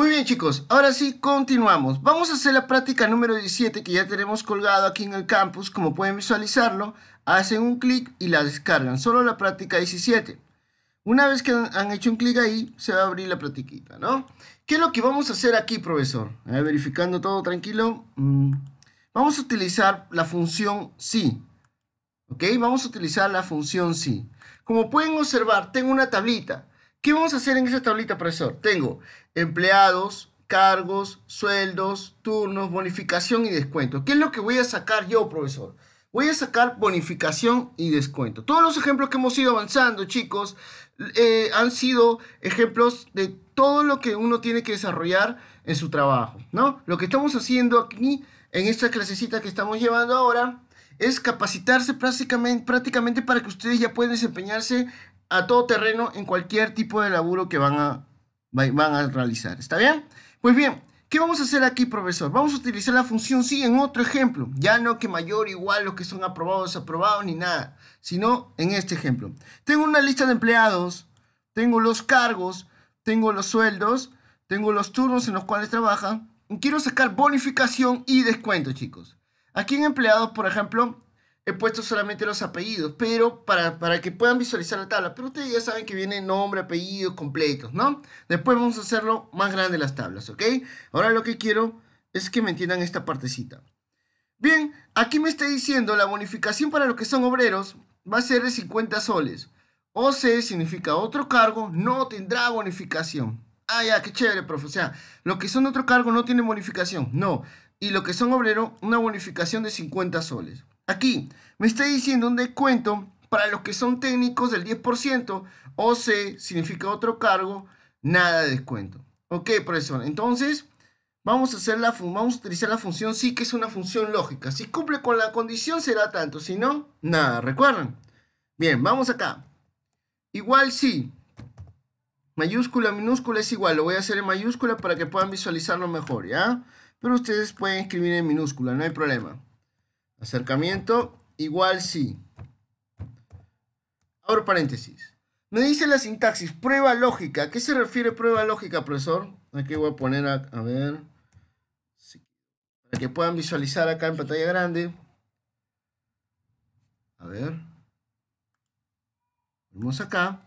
Muy bien chicos, ahora sí continuamos. Vamos a hacer la práctica número 17 que ya tenemos colgado aquí en el campus. Como pueden visualizarlo, hacen un clic y la descargan. Solo la práctica 17. Una vez que han hecho un clic ahí, se va a abrir la platiquita, ¿no? ¿Qué es lo que vamos a hacer aquí, profesor? verificando todo tranquilo. Mm. Vamos a utilizar la función sí. ¿Ok? Vamos a utilizar la función sí. Como pueden observar, tengo una tablita. ¿Qué vamos a hacer en esa tablita, profesor? Tengo empleados, cargos, sueldos, turnos, bonificación y descuento. ¿Qué es lo que voy a sacar yo, profesor? Voy a sacar bonificación y descuento. Todos los ejemplos que hemos ido avanzando, chicos, eh, han sido ejemplos de todo lo que uno tiene que desarrollar en su trabajo, ¿no? Lo que estamos haciendo aquí, en esta clasecita que estamos llevando ahora, es capacitarse prácticamente, prácticamente para que ustedes ya puedan desempeñarse a todo terreno en cualquier tipo de laburo que van a van a realizar. ¿Está bien? Pues bien, ¿qué vamos a hacer aquí, profesor? Vamos a utilizar la función sí en otro ejemplo. Ya no que mayor igual los que son aprobados, desaprobados, ni nada. Sino en este ejemplo. Tengo una lista de empleados, tengo los cargos, tengo los sueldos, tengo los turnos en los cuales trabajan. Quiero sacar bonificación y descuento, chicos. Aquí en empleados, por ejemplo, he puesto solamente los apellidos, pero para, para, que puedan visualizar la tabla. Pero ustedes ya saben que viene nombre, apellidos, completos, ¿no? Después vamos a hacerlo más grande las tablas, ¿ok? Ahora lo que quiero es que me entiendan esta partecita. Bien, aquí me está diciendo la bonificación para los que son obreros va a ser de 50 soles. OC significa otro cargo, no tendrá bonificación. Ah, ya, qué chévere, profe. O sea, los que son de otro cargo no tienen bonificación, no. Y los que son obreros, una bonificación de 50 soles. Aquí me está diciendo un descuento para los que son técnicos del 10%, o C significa otro cargo, nada de descuento. Ok, profesor, entonces vamos a, hacer la vamos a utilizar la función sí, que es una función lógica. Si cumple con la condición será tanto, si no, nada, ¿recuerdan? Bien, vamos acá. Igual sí, mayúscula, minúscula es igual, lo voy a hacer en mayúscula para que puedan visualizarlo mejor, ¿ya? Pero ustedes pueden escribir en minúscula, no hay problema. Acercamiento igual sí. ahora paréntesis. Me dice la sintaxis, prueba lógica. ¿A qué se refiere prueba lógica, profesor? Aquí voy a poner, a, ver, para que puedan visualizar acá en pantalla grande. A ver. Vamos acá.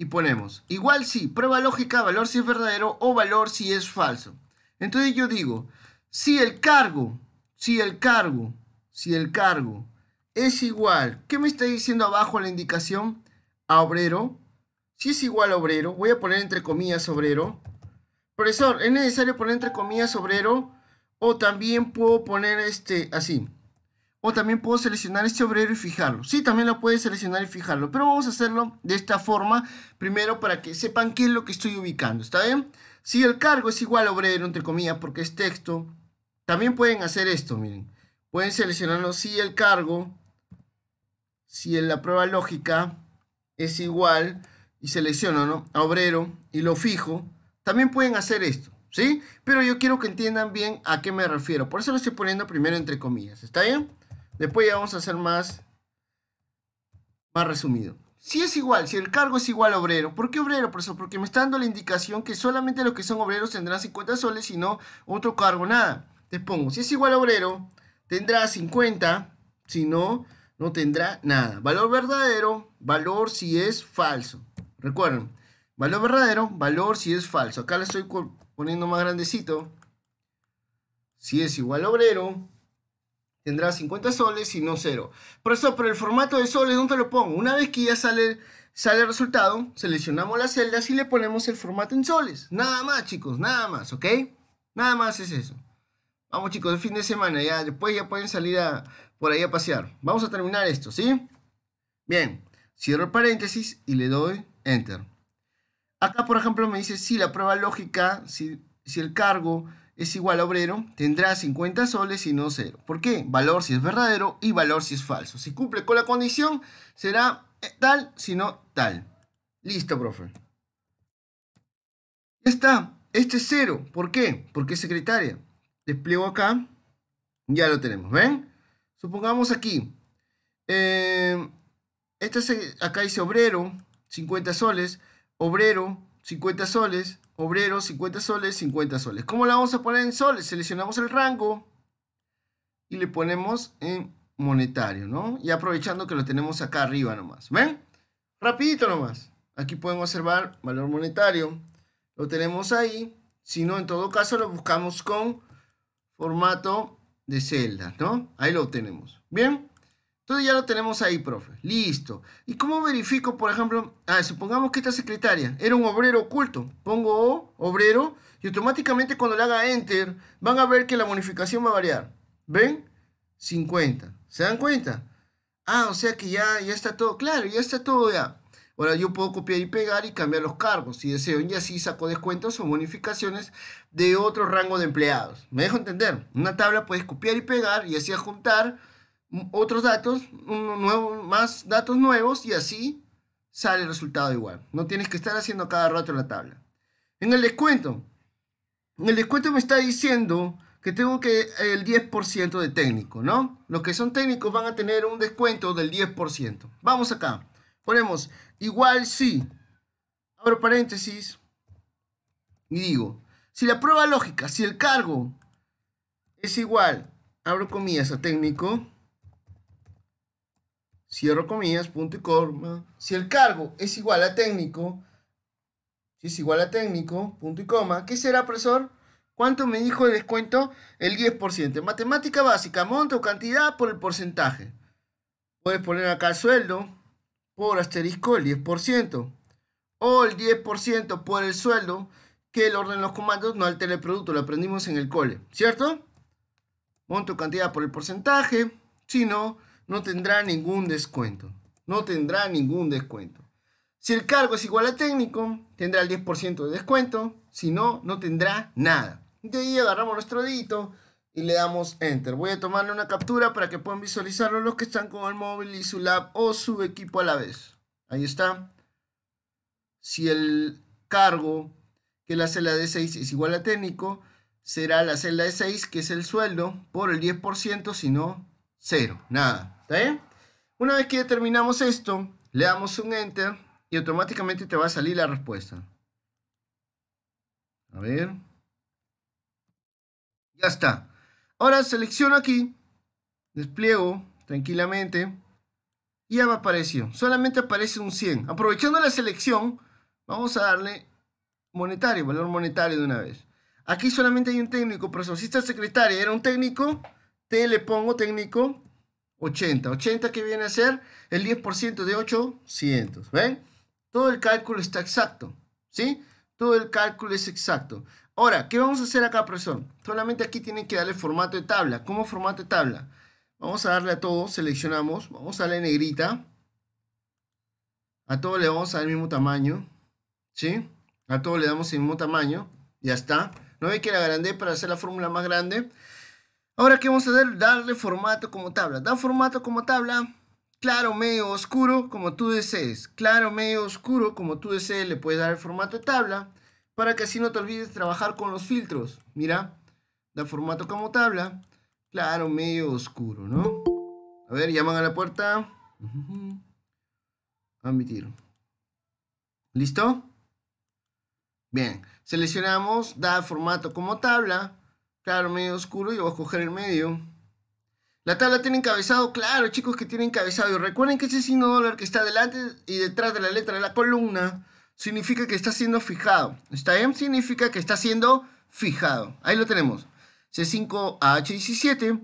Y ponemos, igual sí, prueba lógica, valor si es verdadero o valor si es falso. Entonces yo digo, si el cargo si el cargo, si el cargo es igual, ¿qué me está diciendo abajo la indicación? A obrero. Si es igual a obrero, voy a poner entre comillas obrero. Profesor, ¿es necesario poner entre comillas obrero? O también puedo poner este así. O también puedo seleccionar este obrero y fijarlo. Sí, también lo puedes seleccionar y fijarlo. Pero vamos a hacerlo de esta forma. Primero para que sepan qué es lo que estoy ubicando. ¿Está bien? Si el cargo es igual a obrero, entre comillas, porque es texto también pueden hacer esto, miren. Pueden seleccionarlo si el cargo, si en la prueba lógica es igual, y selecciono, A obrero, y lo fijo. También pueden hacer esto, ¿sí? Pero yo quiero que entiendan bien a qué me refiero. Por eso lo estoy poniendo primero entre comillas, ¿está bien? Después ya vamos a hacer más, más resumido. Si es igual, si el cargo es igual a obrero, ¿por qué obrero, eso, Porque me está dando la indicación que solamente los que son obreros tendrán 50 soles y no otro cargo nada te pongo, si es igual a obrero, tendrá 50, si no, no tendrá nada. Valor verdadero, valor si es falso. Recuerden, valor verdadero, valor si es falso. Acá le estoy poniendo más grandecito. Si es igual a obrero, tendrá 50 soles y no cero. Por eso, pero el formato de soles, ¿dónde lo pongo? Una vez que ya sale, sale el resultado, seleccionamos las celdas y le ponemos el formato en soles. Nada más, chicos, nada más, ¿ok? Nada más es eso. Vamos chicos, el fin de semana, ya después ya pueden salir por ahí a pasear. Vamos a terminar esto, ¿sí? Bien, cierro el paréntesis y le doy Enter. Acá, por ejemplo, me dice si la prueba lógica, si, si el cargo es igual a obrero, tendrá 50 soles y no cero. ¿Por qué? Valor si es verdadero y valor si es falso. Si cumple con la condición, será eh, tal, si no tal. Listo, profe. Ya está. Este es cero. ¿Por qué? Porque es secretaria despliego acá, ya lo tenemos, ¿ven? Supongamos aquí, eh, este acá dice obrero, 50 soles, obrero, 50 soles, obrero, 50 soles, 50 soles. ¿Cómo la vamos a poner en soles? Seleccionamos el rango y le ponemos en monetario, ¿no? Y aprovechando que lo tenemos acá arriba nomás, ¿ven? Rapidito nomás. Aquí pueden observar valor monetario, lo tenemos ahí. Si no, en todo caso lo buscamos con formato de celda, ¿no? Ahí lo tenemos. Bien, entonces ya lo tenemos ahí, profe. Listo. ¿Y cómo verifico, por ejemplo, ah, supongamos que esta secretaria era un obrero oculto? Pongo O, obrero, y automáticamente cuando le haga Enter, van a ver que la bonificación va a variar. ¿Ven? 50. ¿Se dan cuenta? Ah, o sea que ya, ya está todo, claro, ya está todo ya. Ahora yo puedo copiar y pegar y cambiar los cargos si deseo y así saco descuentos o bonificaciones de otro rango de empleados. Me dejo entender, una tabla puedes copiar y pegar y así juntar mm, otros datos, más datos nuevos y así sale el resultado igual. No tienes que estar haciendo cada rato la tabla. En el descuento, en el descuento me está diciendo que tengo que el 10% de técnico, ¿no? Los que son técnicos van a tener un descuento del 10%. Vamos acá. Ponemos igual si, abro paréntesis, y digo, si la prueba lógica, si el cargo es igual, abro comillas a técnico, cierro comillas, punto y coma, si el cargo es igual a técnico, si es igual a técnico, punto y coma, ¿qué será, profesor? ¿Cuánto me dijo el descuento? El 10%. Matemática básica, monto, cantidad por el porcentaje. Puedes poner acá el sueldo, por asterisco el 10%, o el 10% por el sueldo, que el orden de los comandos no altera el producto, lo aprendimos en el cole, ¿cierto? Monto cantidad por el porcentaje, si no, no tendrá ningún descuento, no tendrá ningún descuento. Si el cargo es igual a técnico, tendrá el 10% de descuento, si no, no tendrá nada. De ahí agarramos nuestro dedito, y le damos Enter. Voy a tomarle una captura para que puedan visualizarlo los que están con el móvil y su lab o su equipo a la vez. Ahí está. Si el cargo, que la celda de 6, es igual a técnico, será la celda de 6, que es el sueldo, por el 10%, si no, 0. Nada. ¿Está bien? Una vez que terminamos esto, le damos un Enter y automáticamente te va a salir la respuesta. A ver. Ya está. Ahora selecciono aquí, despliego tranquilamente y ya me apareció. Solamente aparece un 100. Aprovechando la selección, vamos a darle monetario, valor monetario de una vez. Aquí solamente hay un técnico, esta secretaria, era un técnico, Te le pongo técnico 80. 80 que viene a ser el 10% de 800, ¿ven? Todo el cálculo está exacto, ¿sí? Todo el cálculo es exacto. Ahora, ¿qué vamos a hacer acá, profesor? Solamente aquí tienen que darle formato de tabla. ¿Cómo formato de tabla? Vamos a darle a todos, seleccionamos, vamos a darle negrita. A todos le vamos a dar el mismo tamaño, ¿sí? A todo le damos el mismo tamaño, ya está. No hay que la grande para hacer la fórmula más grande. Ahora, ¿qué vamos a hacer? Darle formato como tabla. Da formato como tabla, claro, medio, oscuro, como tú desees. Claro, medio, oscuro, como tú desees, le puedes dar el formato de tabla para que así no te olvides trabajar con los filtros. Mira, da formato como tabla, claro, medio oscuro, ¿no? A ver, llaman a la puerta. Admitir. ¿Listo? Bien, seleccionamos, da formato como tabla, claro, medio oscuro, y voy a coger el medio. La tabla tiene encabezado, claro, chicos que tiene encabezado. Y recuerden que ese signo dólar que está delante y detrás de la letra de la columna significa que está siendo fijado. M significa que está siendo fijado. Ahí lo tenemos. C5 a H17.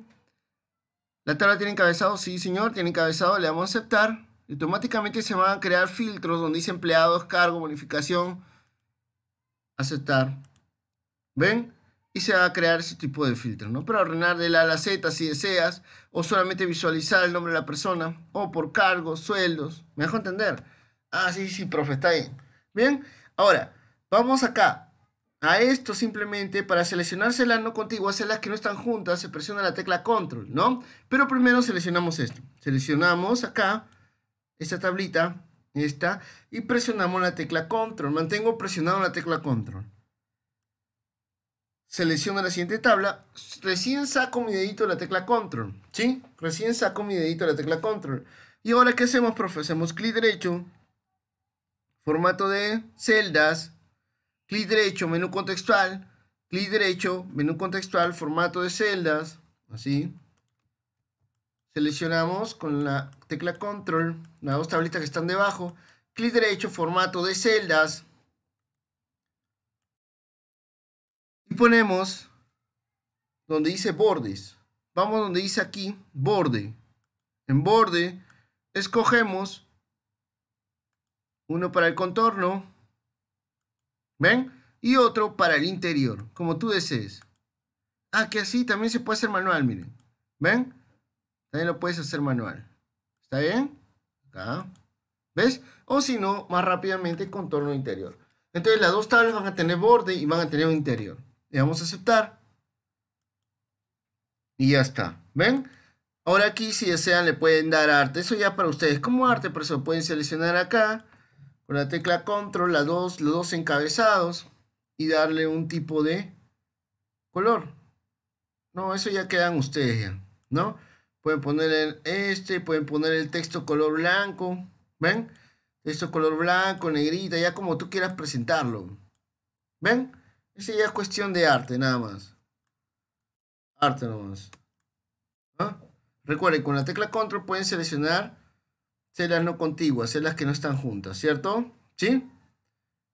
La tabla tiene encabezado, sí señor, tiene encabezado, le damos a aceptar. Y automáticamente se van a crear filtros donde dice empleados, cargo, bonificación, aceptar. ¿Ven? Y se va a crear ese tipo de filtro, ¿no? Para ordenar de la a la Z si deseas, o solamente visualizar el nombre de la persona, o por cargo, sueldos. ¿Me dejo entender? Ah, sí, sí, profe, está bien. Bien, ahora, vamos acá. A esto simplemente, para seleccionar celas no contiguas, celas que no están juntas, se presiona la tecla control, ¿no? Pero primero seleccionamos esto. Seleccionamos acá, esta tablita, esta, y presionamos la tecla control. Mantengo presionado la tecla control. Selecciono la siguiente tabla. Recién saco mi dedito de la tecla control, ¿sí? Recién saco mi dedito de la tecla control. Y ahora, ¿qué hacemos, profe? Hacemos clic derecho, formato de celdas, clic derecho, menú contextual, clic derecho, menú contextual, formato de celdas, así. Seleccionamos con la tecla control las dos tablitas que están debajo, clic derecho, formato de celdas. Y ponemos donde dice bordes. Vamos donde dice aquí, borde. En borde, escogemos uno para el contorno, ¿ven? Y otro para el interior, como tú desees. Ah, que así también se puede hacer manual, miren. ¿Ven? También lo puedes hacer manual. ¿Está bien? Acá. ¿Ves? O si no, más rápidamente contorno interior. Entonces las dos tablas van a tener borde y van a tener un interior. Le vamos a aceptar. Y ya está. ¿Ven? Ahora aquí si desean le pueden dar arte. Eso ya para ustedes como arte, pero se lo pueden seleccionar acá con la tecla control dos, los dos encabezados y darle un tipo de color. No, eso ya quedan ustedes ¿no? Pueden poner el este, pueden poner el texto color blanco, ¿ven? Texto color blanco, negrita, ya como tú quieras presentarlo. ¿Ven? Esa ya es cuestión de arte, nada más. Arte nomás. ¿Ah? Recuerden, con la tecla control pueden seleccionar celas no contiguas, celas que no están juntas, ¿cierto? ¿Sí?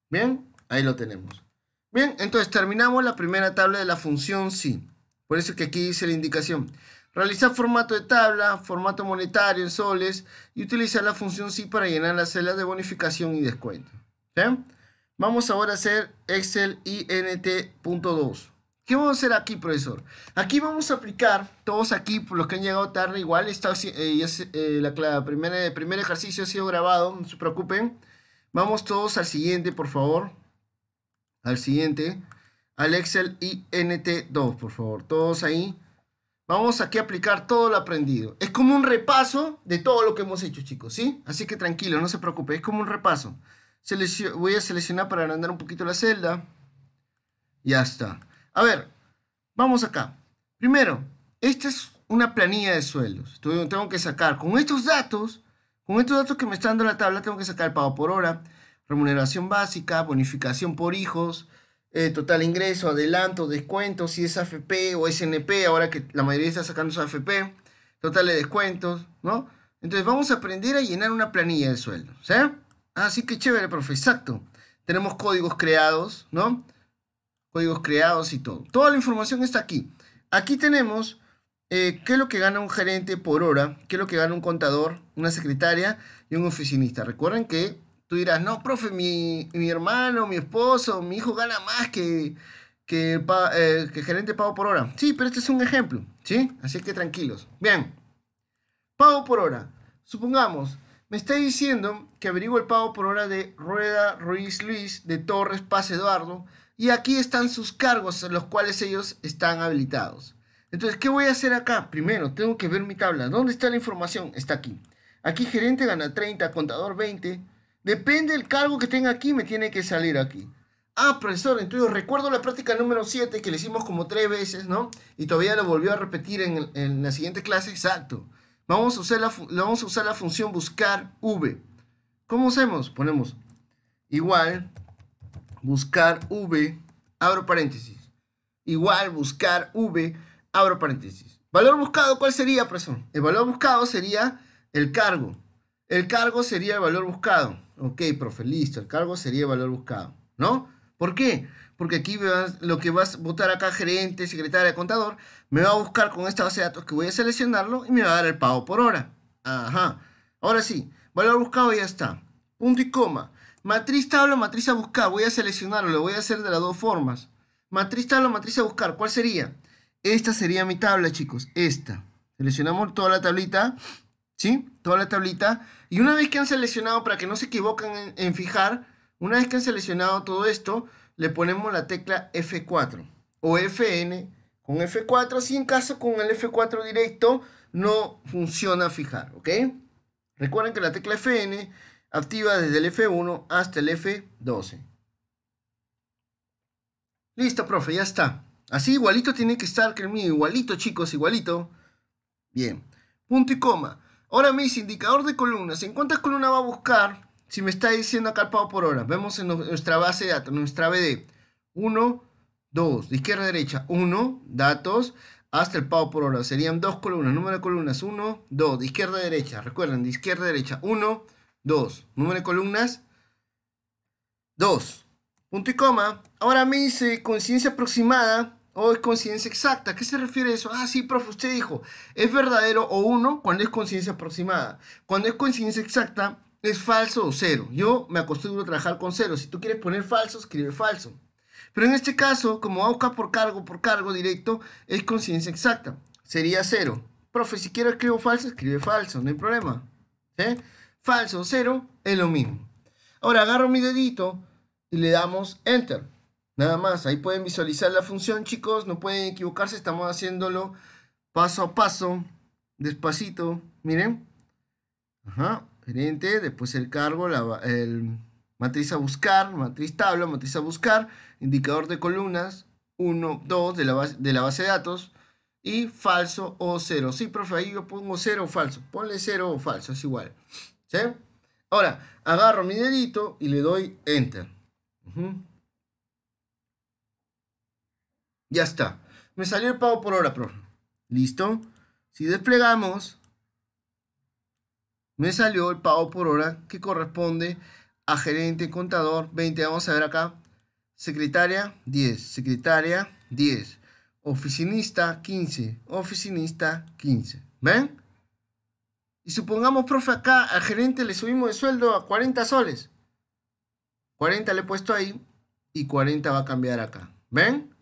Bien, ahí lo tenemos. Bien, entonces terminamos la primera tabla de la función sí. Por eso que aquí dice la indicación. Realizar formato de tabla, formato monetario en soles y utilizar la función sí para llenar las celdas de bonificación y descuento. ¿Sí? Vamos ahora a hacer Excel INT.2. ¿Qué vamos a hacer aquí, profesor? Aquí vamos a aplicar, todos aquí, por los que han llegado tarde, igual, está, eh, eh, la, primera, el eh, primer ejercicio ha sido grabado, no se preocupen. Vamos todos al siguiente, por favor. Al siguiente. Al Excel INT2, por favor. Todos ahí. Vamos aquí a aplicar todo lo aprendido. Es como un repaso de todo lo que hemos hecho, chicos, ¿sí? Así que tranquilo, no se preocupe. Es como un repaso. voy a seleccionar para agrandar un poquito la celda. Ya está. A ver, vamos acá. Primero, esta es una planilla de sueldos. tengo que sacar con estos datos, con estos datos que me están dando la tabla, tengo que sacar el pago por hora, remuneración básica, bonificación por hijos, eh, total ingreso, adelanto, descuento, si es AFP o SNP, ahora que la mayoría está sacando su AFP, total de descuentos, ¿no? Entonces vamos a aprender a llenar una planilla de sueldos, ¿sí? Así que chévere, profe, exacto. Tenemos códigos creados, ¿no? códigos creados y todo. Toda la información está aquí. Aquí tenemos eh, qué es lo que gana un gerente por hora, qué es lo que gana un contador, una secretaria y un oficinista. Recuerden que tú dirás, no, profe, mi, mi hermano, mi esposo, mi hijo gana más que, que, eh, que gerente pago por hora. Sí, pero este es un ejemplo, ¿sí? Así que tranquilos. Bien, pago por hora. Supongamos, me está diciendo que averiguo el pago por hora de Rueda, Ruiz, Luis, de Torres, Paz, Eduardo, y aquí están sus cargos los cuales ellos están habilitados. Entonces, ¿qué voy a hacer acá? Primero, tengo que ver mi tabla. ¿Dónde está la información? Está aquí. Aquí gerente gana 30, contador 20. Depende del cargo que tenga aquí, me tiene que salir aquí. Ah, profesor, entonces recuerdo la práctica número 7 que le hicimos como tres veces, ¿no? Y todavía lo volvió a repetir en, la siguiente clase. Exacto. Vamos a, usar la, vamos a usar la función buscar v. ¿Cómo hacemos? Ponemos igual buscar v, abro paréntesis, igual buscar v, abro paréntesis. Valor buscado, ¿cuál sería, profesor? El valor buscado sería el cargo. El cargo sería el valor buscado. Ok, profe, listo. El cargo sería el valor buscado, ¿no? ¿Por qué? Porque aquí lo que vas a votar acá, gerente, secretaria, contador, me va a buscar con esta base de datos que voy a seleccionarlo y me va a dar el pago por hora. Ajá. Ahora sí, valor buscado ya está. Punto y coma. Matriz tabla, matriz a buscar. Voy a seleccionarlo, lo voy a hacer de las dos formas. Matriz tabla, matriz a buscar. ¿Cuál sería? Esta sería mi tabla, chicos. Esta. Seleccionamos toda la tablita. ¿Sí? Toda la tablita. Y una vez que han seleccionado, para que no se equivoquen en, fijar, una vez que han seleccionado todo esto, le ponemos la tecla F4 o FN con F4. Si en caso con el F4 directo no funciona fijar, ¿ok? Recuerden que la tecla FN activa desde el F1 hasta el F12. Listo, profe, ya está. Así igualito tiene que estar, que el mío, igualito, chicos, igualito. Bien, punto y coma. Ahora me dice indicador de columnas. ¿En cuántas columnas va a buscar? Si me está diciendo acá el pago por hora. Vemos en nuestra base de datos, nuestra BD. 1, 2, de izquierda a derecha, 1, datos, hasta el pago por hora. Serían dos columnas, número de columnas, 1, 2, de izquierda a derecha. Recuerden, de izquierda a derecha, 1, 2. Número de columnas, 2. Punto y coma. Ahora me dice conciencia aproximada o es conciencia exacta. qué se refiere eso? Ah, sí, profe, usted dijo, es verdadero o uno cuando es conciencia aproximada. Cuando es conciencia exacta, es falso o cero. Yo me acostumbro a trabajar con 0, Si tú quieres poner falso, escribe falso. Pero en este caso, como buscar por cargo, por cargo directo, es conciencia exacta. Sería cero. Profe, si quiero escribo falso, escribe falso, no hay problema. ¿Sí? falso cero es lo mismo. Ahora agarro mi dedito y le damos Enter. Nada más, ahí pueden visualizar la función, chicos. No pueden equivocarse, estamos haciéndolo paso a paso, despacito. Miren. Ajá, gerente, después el cargo, la, matriz a buscar, matriz tabla, matriz a buscar, indicador de columnas, 1, 2 de la base de, la base de datos y falso o cero Sí, profe, ahí yo pongo cero o falso. Ponle cero o falso, es igual. ¿Sí? Ahora, agarro mi dedito y le doy Enter. Ya está. Me salió el pago por hora, profe. ¿Listo? Si desplegamos, me salió el pago por hora que corresponde a gerente, contador, 20. Vamos a ver acá. Secretaria, 10. Secretaria, 10. Oficinista, 15. Oficinista, 15. ¿Ven? Y supongamos, profe, acá al gerente le subimos el sueldo a 40 soles. 40 le he puesto ahí y 40 va a cambiar acá. ¿Ven?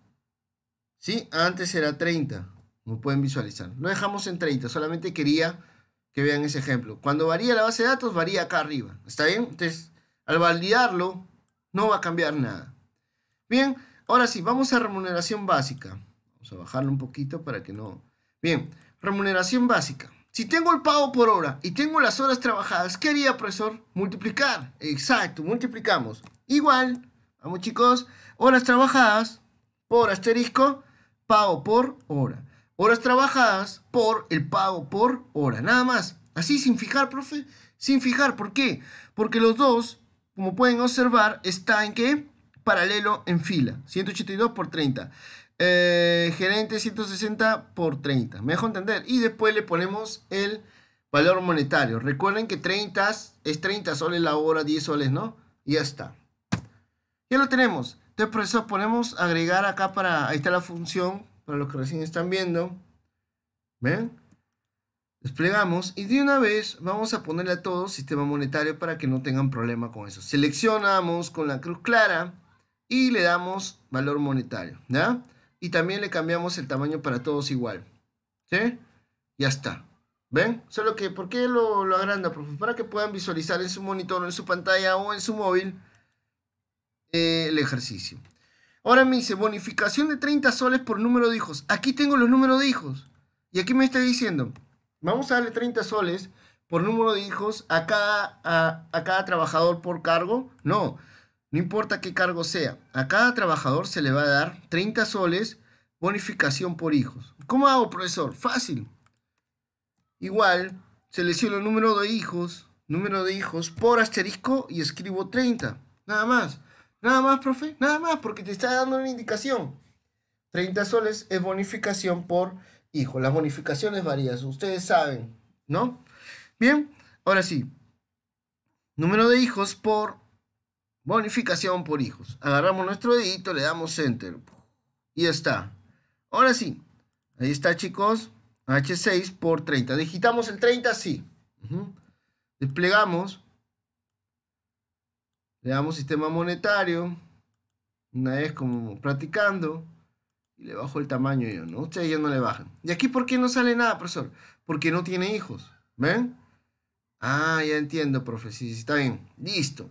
¿Sí? Antes era 30. Como pueden visualizar. Lo dejamos en 30. Solamente quería que vean ese ejemplo. Cuando varía la base de datos, varía acá arriba. ¿Está bien? Entonces, al validarlo, no va a cambiar nada. Bien, ahora sí, vamos a remuneración básica. Vamos a bajarlo un poquito para que no... Bien, remuneración básica. Si tengo el pago por hora y tengo las horas trabajadas, ¿qué haría, profesor? Multiplicar. Exacto, multiplicamos. Igual, vamos chicos, horas trabajadas por asterisco, pago por hora. Horas trabajadas por el pago por hora, nada más. Así sin fijar, profe, sin fijar. ¿Por qué? Porque los dos, como pueden observar, están en qué? Paralelo en fila, 182 por 30. Eh, gerente 160 por 30. Me dejo entender. Y después le ponemos el valor monetario. Recuerden que 30 es 30 soles la hora, 10 soles, ¿no? Y ya está. Ya lo tenemos. Entonces, por eso ponemos agregar acá para... Ahí está la función, para los que recién están viendo. ¿Ven? Desplegamos y de una vez vamos a ponerle a todo sistema monetario para que no tengan problema con eso. Seleccionamos con la cruz clara y le damos valor monetario. ¿Ya? y también le cambiamos el tamaño para todos igual. ¿Sí? Ya está. ¿Ven? Solo que, ¿por qué lo, agranda, profe? Para que puedan visualizar en su monitor, en su pantalla o en su móvil eh, el ejercicio. Ahora me dice, bonificación de 30 soles por número de hijos. Aquí tengo los números de hijos. Y aquí me está diciendo, vamos a darle 30 soles por número de hijos a cada, a cada trabajador por cargo. No, no importa qué cargo sea, a cada trabajador se le va a dar 30 soles bonificación por hijos. ¿Cómo hago, profesor? Fácil. Igual, selecciono el número de hijos, número de hijos por asterisco y escribo 30. Nada más. Nada más, profe. Nada más, porque te está dando una indicación. 30 soles es bonificación por hijo. Las bonificaciones varían, ustedes saben, ¿no? Bien, ahora sí. Número de hijos por Bonificación por hijos. Agarramos nuestro dedito, le damos enter. Y ya está. Ahora sí. Ahí está, chicos. H6 por 30. Digitamos el 30, sí. Desplegamos. Le damos sistema monetario. Una vez como practicando. Y le bajo el tamaño yo, ¿no? Ustedes ya no le bajan. ¿Y aquí por qué no sale nada, profesor? Porque no tiene hijos. ¿Ven? Ah, ya entiendo, profe. está bien. Listo.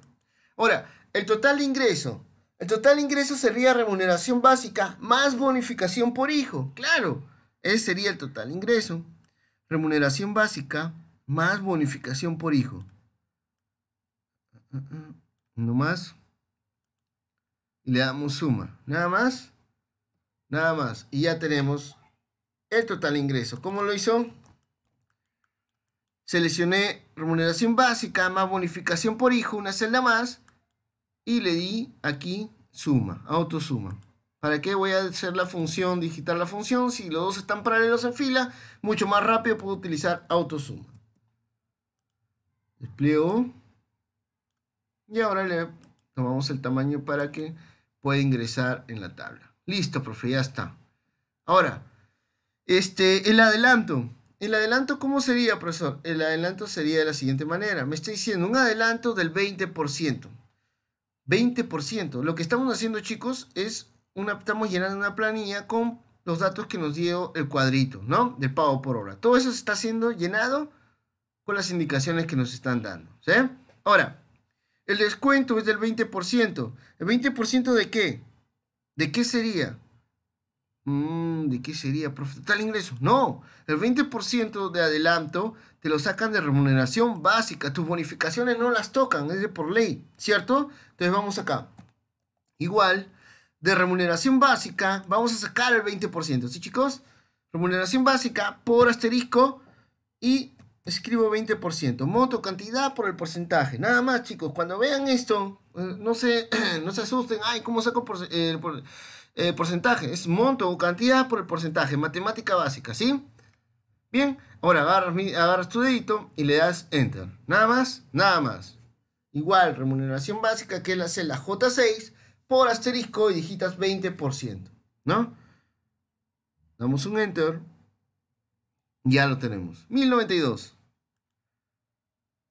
Ahora, el total de ingreso. El total de ingreso sería remuneración básica más bonificación por hijo. Claro, ese sería el total de ingreso. Remuneración básica más bonificación por hijo. No más. Y le damos suma. Nada más. Nada más. Y ya tenemos el total de ingreso. ¿Cómo lo hizo? Seleccioné remuneración básica más bonificación por hijo, una celda más y le di aquí suma, autosuma. ¿Para qué voy a hacer la función, digitar la función? Si los dos están paralelos en fila, mucho más rápido puedo utilizar autosuma. Despliego. Y ahora le tomamos el tamaño para que pueda ingresar en la tabla. Listo, profe, ya está. Ahora, este, el adelanto. ¿El adelanto cómo sería, profesor? El adelanto sería de la siguiente manera. Me está diciendo un adelanto del 20%. 20%. Lo que estamos haciendo, chicos, es una, estamos llenando una planilla con los datos que nos dio el cuadrito, ¿no? De pago por hora. Todo eso está siendo llenado con las indicaciones que nos están dando, ¿sí? Ahora, el descuento es del 20%. ¿El 20% de qué? ¿De qué sería? Mm, ¿De qué sería, profe? Total ingreso. No, el 20% de adelanto te lo sacan de remuneración básica, tus bonificaciones no las tocan, es de por ley, ¿cierto? Entonces vamos acá. Igual, de remuneración básica, vamos a sacar el 20%, ¿sí chicos? Remuneración básica por asterisco y escribo 20%. Monto cantidad por el porcentaje. Nada más, chicos. Cuando vean esto, eh, no se, no se asusten. Ay, ¿cómo saco por, eh, eh, porcentaje? Es monto o cantidad por el porcentaje. Matemática básica, ¿sí? Bien, ahora agarras, tu dedito y le das Enter. Nada más, nada más. Igual, remuneración básica que es la celda J6 por asterisco y digitas 20%, ¿no? Damos un Enter. Ya lo tenemos. 1092.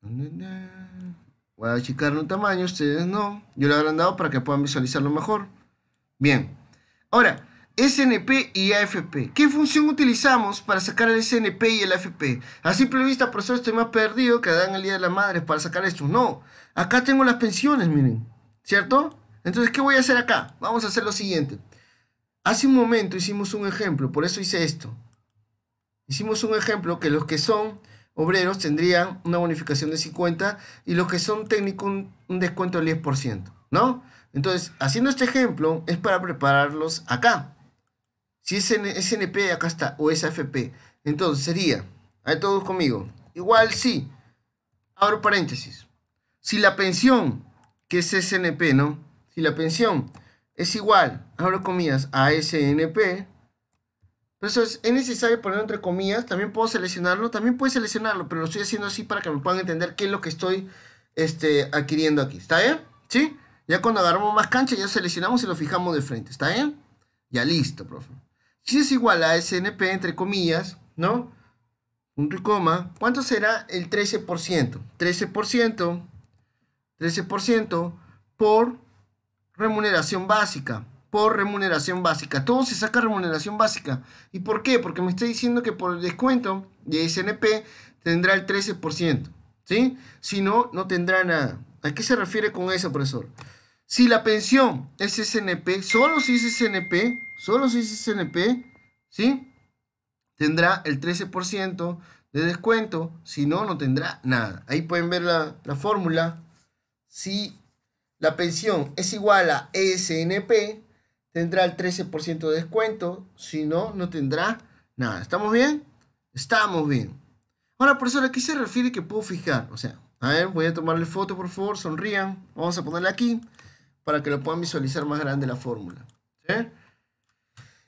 Voy a achicar un tamaño, ustedes no. Yo lo habrán dado para que puedan visualizarlo mejor. Bien. Ahora, SNP y AFP. ¿Qué función utilizamos para sacar el SNP y el AFP? A simple vista, profesor, estoy más perdido que dan el Día de la madre para sacar esto. No, acá tengo las pensiones, miren, ¿cierto? Entonces, ¿qué voy a hacer acá? Vamos a hacer lo siguiente. Hace un momento hicimos un ejemplo, por eso hice esto. Hicimos un ejemplo que los que son obreros tendrían una bonificación de 50 y los que son técnicos un, un descuento del 10%, ¿no? Entonces, haciendo este ejemplo es para prepararlos acá. Si es SNP, acá está, o es AFP. Entonces sería, hay todos conmigo, igual sí, abro paréntesis. Si la pensión, que es SNP, ¿no? Si la pensión es igual, abro comillas, a SNP, pues Eso es necesario poner entre comillas, también puedo seleccionarlo, también puedes seleccionarlo, pero lo estoy haciendo así para que me puedan entender qué es lo que estoy este, adquiriendo aquí. ¿Está bien? ¿Sí? Ya cuando agarramos más cancha, ya seleccionamos y lo fijamos de frente. ¿Está bien? Ya listo, profe. Si es igual a SNP, entre comillas, ¿no? Punto coma. ¿Cuánto será el 13%? 13%. 13% por remuneración básica. Por remuneración básica. Todo se saca remuneración básica. ¿Y por qué? Porque me está diciendo que por el descuento de SNP tendrá el 13%. ¿Sí? Si no, no tendrá nada. ¿A qué se refiere con eso, profesor? Si la pensión es SNP, solo si es SNP, solo si es SNP, ¿sí? Tendrá el 13% de descuento, si no, no tendrá nada. Ahí pueden ver la, fórmula. Si la pensión es igual a e SNP, tendrá el 13% de descuento, si no, no tendrá nada. ¿Estamos bien? Estamos bien. Ahora, profesor, ¿a qué se refiere que puedo fijar? O sea, a ver, voy a tomarle foto, por favor, sonrían. Vamos a ponerle aquí para que lo puedan visualizar más grande la fórmula.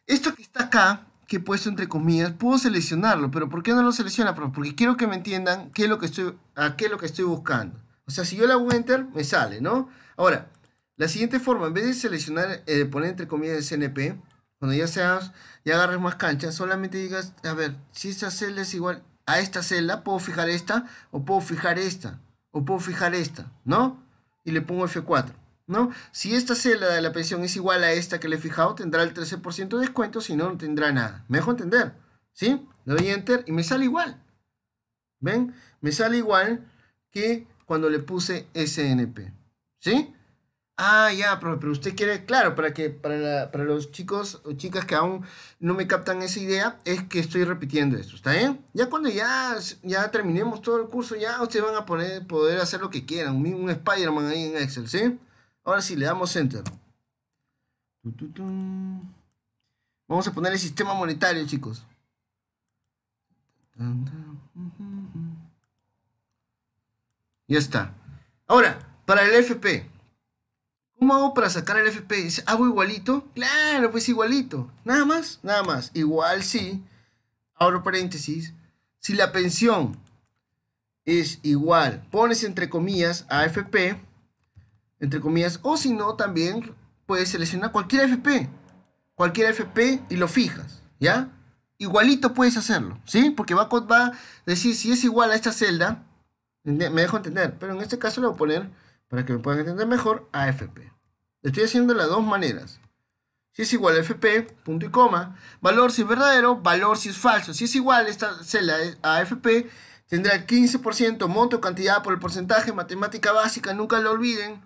Esto que está acá, que he puesto entre comillas, puedo seleccionarlo, pero ¿por qué no lo selecciona? Porque quiero que me entiendan qué es lo que estoy, a qué es lo que estoy buscando. O sea, si yo le hago enter, me sale, ¿no? Ahora, la siguiente forma, en vez de seleccionar, eh, De poner entre comillas el CNP, cuando ya seas, agarres más canchas. solamente digas, a ver, si esta celda es igual a esta celda, puedo fijar esta, o puedo fijar esta, o puedo fijar esta, ¿no? Y le pongo F4. ¿no? Si esta celda de la pensión es igual a esta que le he fijado, tendrá el 13% de descuento, si no, no tendrá nada. mejor dejo entender, ¿sí? Le doy enter y me sale igual. ¿Ven? Me sale igual que cuando le puse SNP, ¿sí? Ah, ya, pero, usted quiere, claro, para que para, los chicos o chicas que aún no me captan esa idea, es que estoy repitiendo esto, ¿está bien? Ya cuando ya, ya terminemos todo el curso, ya ustedes van a poder hacer lo que quieran, un, un Spider-Man ahí en Excel, ¿sí? Ahora sí, le damos enter. Vamos a poner el sistema monetario, chicos. Ya está. Ahora, para el FP. ¿Cómo hago para sacar el FP? ¿hago igualito? Claro, pues igualito. Nada más, nada más. Igual sí. Abro paréntesis. Si la pensión es igual, pones entre comillas AFP entre comillas, o si no, también puedes seleccionar cualquier FP, cualquier FP y lo fijas, ¿ya? Igualito puedes hacerlo, ¿sí? Porque va a decir si es igual a esta celda, me dejo entender, pero en este caso lo voy a poner, para que me puedan entender mejor, a Estoy haciendo las dos maneras. Si es igual a FP, punto y coma. Valor si es verdadero, valor si es falso. Si es igual esta celda a FP, tendrá el 15%, monto, cantidad por el porcentaje, matemática básica, nunca lo olviden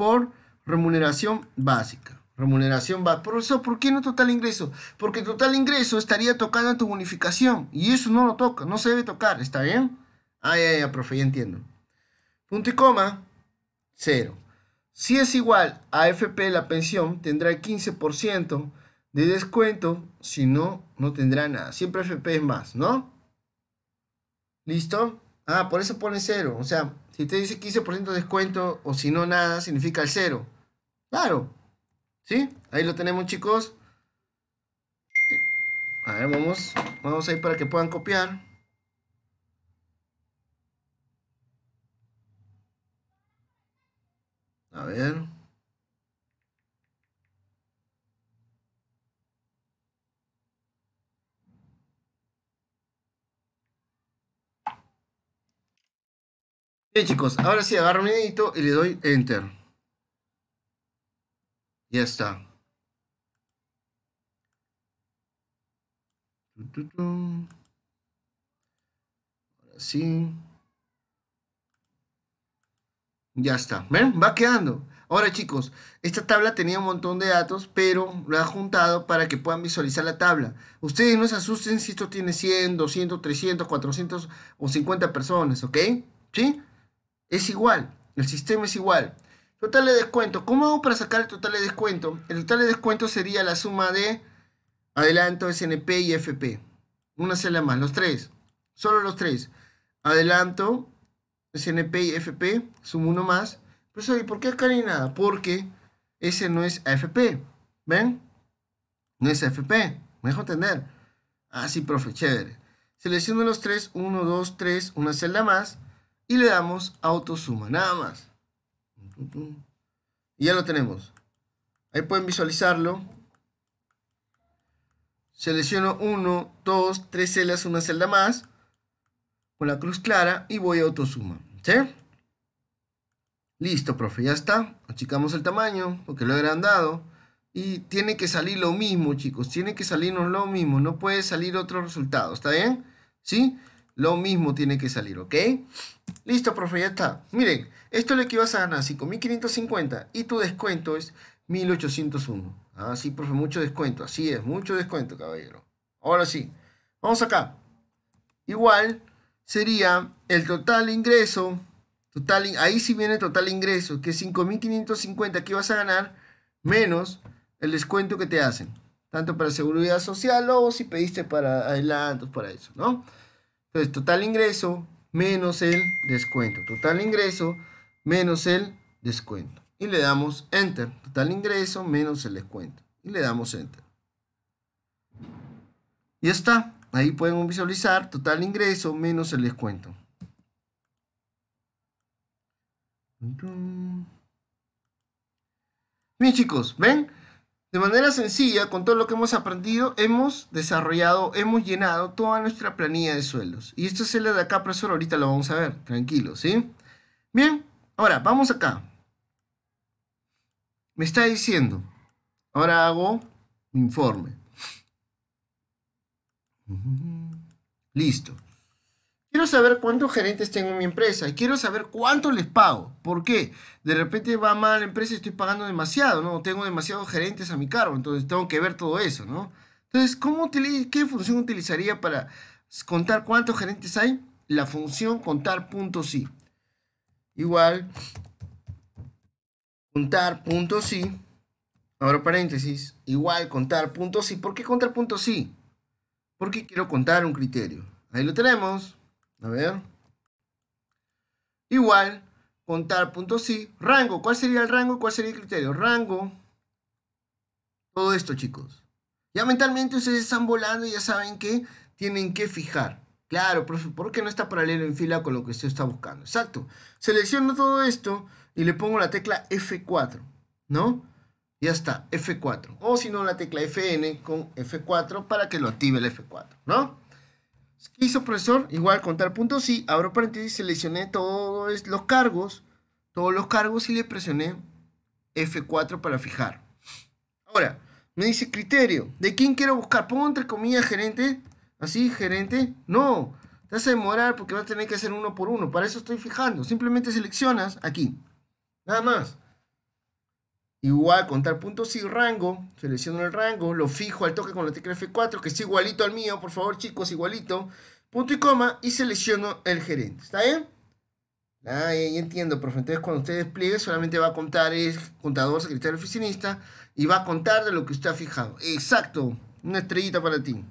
por remuneración básica. Remuneración básica. Profesor, ¿por qué no total ingreso? Porque total ingreso estaría tocando tu bonificación y eso no lo toca, no se debe tocar, ¿está bien? Ah, ay, ya, profe, ya entiendo. Punto y coma, cero. Si es igual a FP la pensión, tendrá el 15% de descuento, si no, no tendrá nada. Siempre FP es más, ¿no? ¿Listo? Ah, por eso pone cero. O sea, si te dice 15% de descuento o si no nada, significa el cero. Claro. ¿Sí? Ahí lo tenemos, chicos. A ver, vamos. Vamos ahí para que puedan copiar. A ver. Bien chicos, ahora sí agarro mi dedito y le doy enter. Ya está. Ahora sí. Ya está. ¿Ven? Va quedando. Ahora chicos, esta tabla tenía un montón de datos, pero lo he juntado para que puedan visualizar la tabla. Ustedes no se asusten si esto tiene 100, 200, 300, 400 o 50 personas, ¿ok? ¿Sí? Es igual, el sistema es igual. Total de descuento. ¿Cómo hago para sacar el total de descuento? El total de descuento sería la suma de adelanto, SNP y FP. Una celda más, los tres. Solo los tres. Adelanto, SNP y FP, sumo uno más. Pues ¿por qué acá ni nada? Porque ese no es AFP. ¿Ven? No es AFP. Me dejo entender. Ah, sí, profe, chévere. Selecciono los tres, Uno, dos, tres, una celda más y le damos autosuma, nada más. Y ya lo tenemos. Ahí pueden visualizarlo. Selecciono 1, dos, tres celdas, una celda más. Con la cruz clara y voy a autosuma. ¿Sí? Listo, profe, ya está. Achicamos el tamaño porque lo he agrandado. Y tiene que salir lo mismo, chicos. Tiene que salirnos lo mismo. No puede salir otro resultado. ¿Está bien? ¿Sí? Lo mismo tiene que salir, ¿ok? Listo, profe, ya está. Miren, esto es lo que ibas a ganar, 5.550. Y tu descuento es 1.801. Ah, sí, profe, mucho descuento. Así es, mucho descuento, caballero. Ahora sí, vamos acá. Igual sería el total ingreso. Total, ahí sí viene el total ingreso, que es 5.550 que vas a ganar menos el descuento que te hacen. Tanto para seguridad social o si pediste para adelantos, para eso, ¿no? Entonces, total ingreso menos el descuento. Total ingreso menos el descuento. Y le damos Enter. Total ingreso menos el descuento. Y le damos Enter. Y ya está. Ahí podemos visualizar total ingreso menos el descuento. Bien chicos, ¿ven? De manera sencilla, con todo lo que hemos aprendido, hemos desarrollado, hemos llenado toda nuestra planilla de sueldos. Y esto es el de acá, profesor, ahorita lo vamos a ver, tranquilo, ¿sí? Bien, ahora, vamos acá. Me está diciendo, ahora hago un informe. Listo. Quiero saber cuántos gerentes tengo en mi empresa y quiero saber cuánto les pago. ¿Por qué? De repente va mal la empresa y estoy pagando demasiado, ¿no? Tengo demasiados gerentes a mi cargo, entonces tengo que ver todo eso, ¿no? Entonces, ¿qué función utilizaría para contar cuántos gerentes hay? La función contar.si Igual, Contar.si paréntesis, igual contar ¿Por qué contar.si? Porque quiero contar un criterio. Ahí lo tenemos. A ver. Igual, contar sí. Rango, ¿cuál sería el rango? ¿Cuál sería el criterio? Rango. Todo esto, chicos. Ya mentalmente ustedes están volando y ya saben que tienen que fijar. Claro, profe, ¿por qué no está paralelo en fila con lo que usted está buscando? Exacto. Selecciono todo esto y le pongo la tecla F4, ¿no? Ya está, F4. O si no, la tecla FN con F4 para que lo active el F4, ¿no? Pues, ¿Qué hizo, profesor? Igual, contar puntos, sí, abro paréntesis, seleccioné todos los cargos, todos los cargos y le presioné F4 para fijar. Ahora, me dice criterio, ¿de quién quiero buscar? Pongo entre comillas gerente, así, gerente, no, te vas a demorar porque vas a tener que hacer uno por uno, para eso estoy fijando, simplemente seleccionas aquí, nada más. Igual, contar puntos y rango. Selecciono el rango, lo fijo al toque con la tecla F4, que es igualito al mío, por favor, chicos, igualito. Punto y coma, y selecciono el gerente. ¿Está bien? Ah, ya, entiendo, profe. Entonces, cuando usted despliegue, solamente va a contar, es contador, secretario, oficinista, y va a contar de lo que usted ha fijado. Exacto, una estrellita para ti.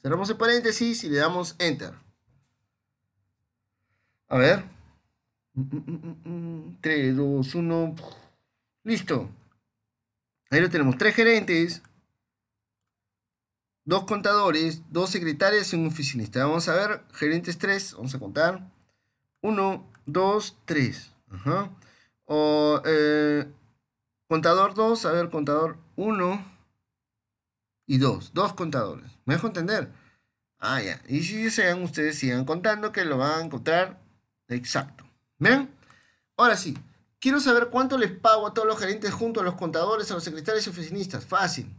Cerramos el paréntesis y le damos Enter. A ver. 3, 2, 1. Listo. Ahí lo tenemos, tres gerentes, dos contadores, dos secretarias y un oficinista. Vamos a ver, gerentes tres, vamos a contar. Uno, dos, tres. O, eh, contador dos, a ver, contador uno y dos. Dos contadores. ¿Me dejo entender? Ah, ya. Y si sean, ustedes sigan contando que lo van a encontrar exacto. ¿Ven? Ahora sí. Quiero saber cuánto les pago a todos los gerentes junto a los contadores, a los secretarios y oficinistas. Fácil.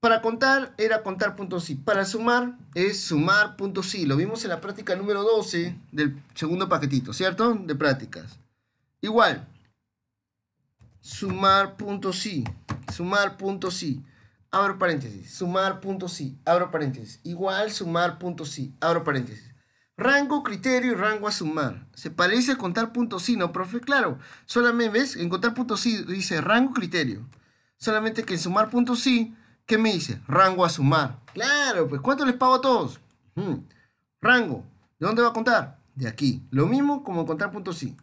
Para contar era contar.si Para sumar es sumar Lo vimos en la práctica número 12 del segundo paquetito, ¿cierto? De prácticas. Igual. Sumar Sumar.si. Abro paréntesis. Sumar Abro paréntesis. Igual sumar.si Abro paréntesis. Rango, criterio y rango a sumar. Se parece a contar puntos sí, ¿no, profe? Claro, solamente, ¿ves? En contar puntos sí dice rango, criterio. Solamente que en sumar puntos sí, ¿qué me dice? Rango a sumar. Claro, pues ¿cuánto les pago a todos? Hmm. Rango, ¿de dónde va a contar? De aquí. Lo mismo como contar puntos sí.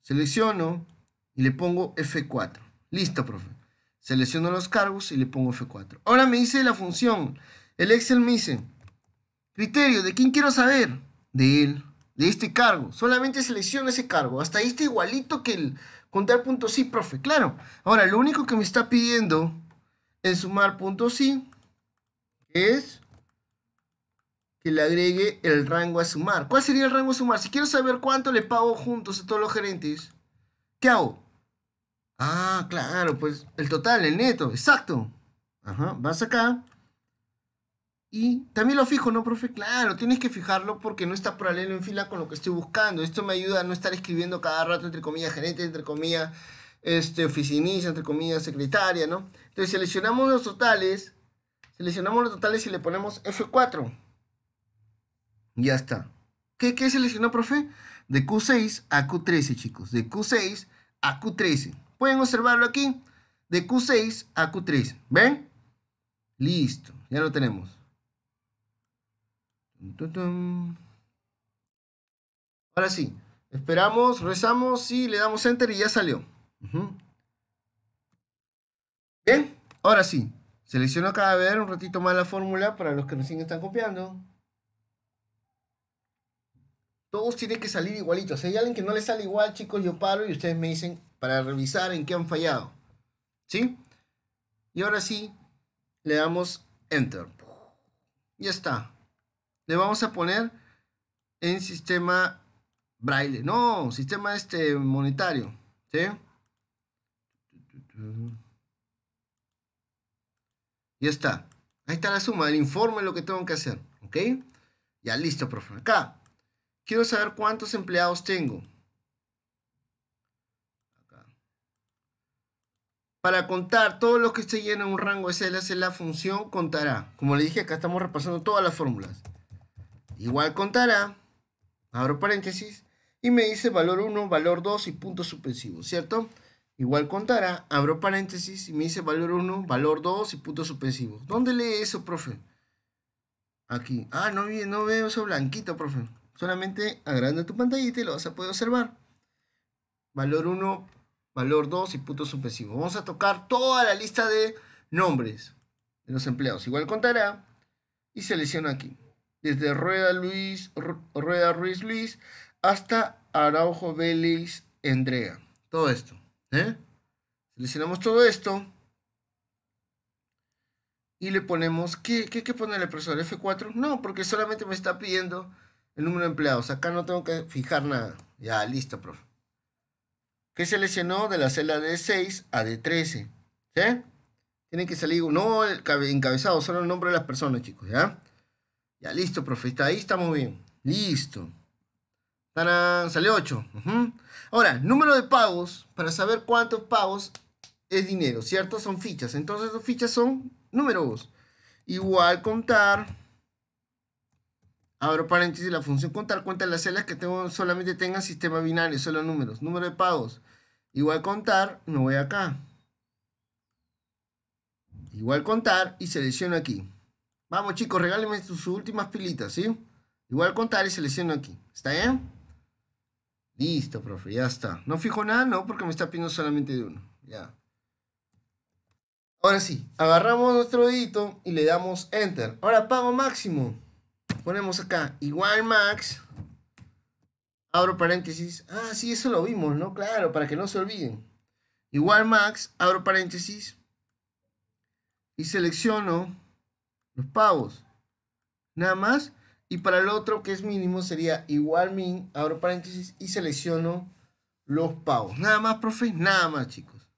Selecciono y le pongo F4. Listo, profe. Selecciono los cargos y le pongo F4. Ahora me dice la función. El Excel me dice Criterio, ¿de quién quiero saber? De él, de este cargo. Solamente selecciono ese cargo. Hasta ahí está igualito que el contar punto sí, profe. Claro. Ahora, lo único que me está pidiendo En sumar punto sí es que le agregue el rango a sumar. ¿Cuál sería el rango a sumar? Si quiero saber cuánto le pago juntos a todos los gerentes, ¿qué hago? Ah, claro, pues el total, el neto, exacto. Ajá, vas acá, y también lo fijo, ¿no, profe? Claro, tienes que fijarlo porque no está paralelo en fila con lo que estoy buscando. Esto me ayuda a no estar escribiendo cada rato, entre comillas, gerente, entre comillas, este, oficinista, entre comillas, secretaria, ¿no? Entonces seleccionamos los totales, seleccionamos los totales y le ponemos F4. Ya está. ¿Qué, qué seleccionó, profe? De Q6 a Q13, chicos. De Q6 a Q13. Pueden observarlo aquí. De Q6 a Q13. ¿Ven? Listo, ya lo tenemos. Ahora sí, esperamos, rezamos y le damos enter y ya salió. Bien, ahora sí, selecciono cada vez un ratito más la fórmula para los que recién están copiando. Todos tienen que salir igualitos. Si hay alguien que no le sale igual, chicos, yo paro y ustedes me dicen para revisar en qué han fallado. ¿Sí? Y ahora sí, le damos enter. Ya está le vamos a poner en sistema braille, no, sistema este monetario, ¿sí? Ya está. Ahí está la suma, el informe lo que tengo que hacer, ¿ok? Ya listo, profe. Acá, quiero saber cuántos empleados tengo. Para contar todo lo que esté lleno en un rango de celdas, la función contará. Como le dije, acá estamos repasando todas las fórmulas. Igual contará abro paréntesis, y me dice valor 1, valor 2 y punto suspensivo, ¿cierto? Igual contará abro paréntesis, y me dice valor 1, valor 2 y punto suspensivo. ¿Dónde lee eso, profe? Aquí. Ah, no, no veo eso blanquito, profe. Solamente agranda tu pantallita y lo vas a poder observar. Valor 1, valor 2 y punto suspensivo. Vamos a tocar toda la lista de nombres de los empleados. Igual contará y selecciono aquí desde Rueda, Luis, Rueda Ruiz Luis hasta Araujo Vélez Andrea. Todo esto. ¿eh? Seleccionamos todo esto y le ponemos, ¿qué, qué, qué ponerle, profesor? ¿F4? No, porque solamente me está pidiendo el número de empleados. Acá no tengo que fijar nada. Ya, listo, profe. ¿Qué seleccionó de la celda D6 a D13. ¿Sí? ¿eh? Tienen que salir, no encabezado, solo el nombre de las personas, chicos, ¿ya? Ya, listo, profe. ahí estamos bien. Listo. Sale 8. Ahora, número de pagos. Para saber cuántos pagos es dinero, ¿cierto? Son fichas. Entonces, las fichas son números. Igual contar. Abro paréntesis, la función contar cuenta las celdas que tengo, solamente tengan sistema binario, solo números. Número de pagos. Igual contar, No voy acá. Igual contar y selecciono aquí. Vamos, chicos, regálenme sus últimas pilitas, ¿sí? Igual contar y selecciono aquí. ¿Está bien? Listo, profe, ya está. No fijo nada, no, porque me está pidiendo solamente de uno. Ya. Ahora sí, agarramos nuestro dedito y le damos Enter. Ahora pago máximo. Ponemos acá igual max. Abro paréntesis. Ah, sí, eso lo vimos, ¿no? Claro, para que no se olviden. Igual max, abro paréntesis. Y selecciono los pavos. Nada más. Y para el otro que es mínimo sería igual min, abro paréntesis y selecciono los pavos. Nada más, profe, nada más, chicos.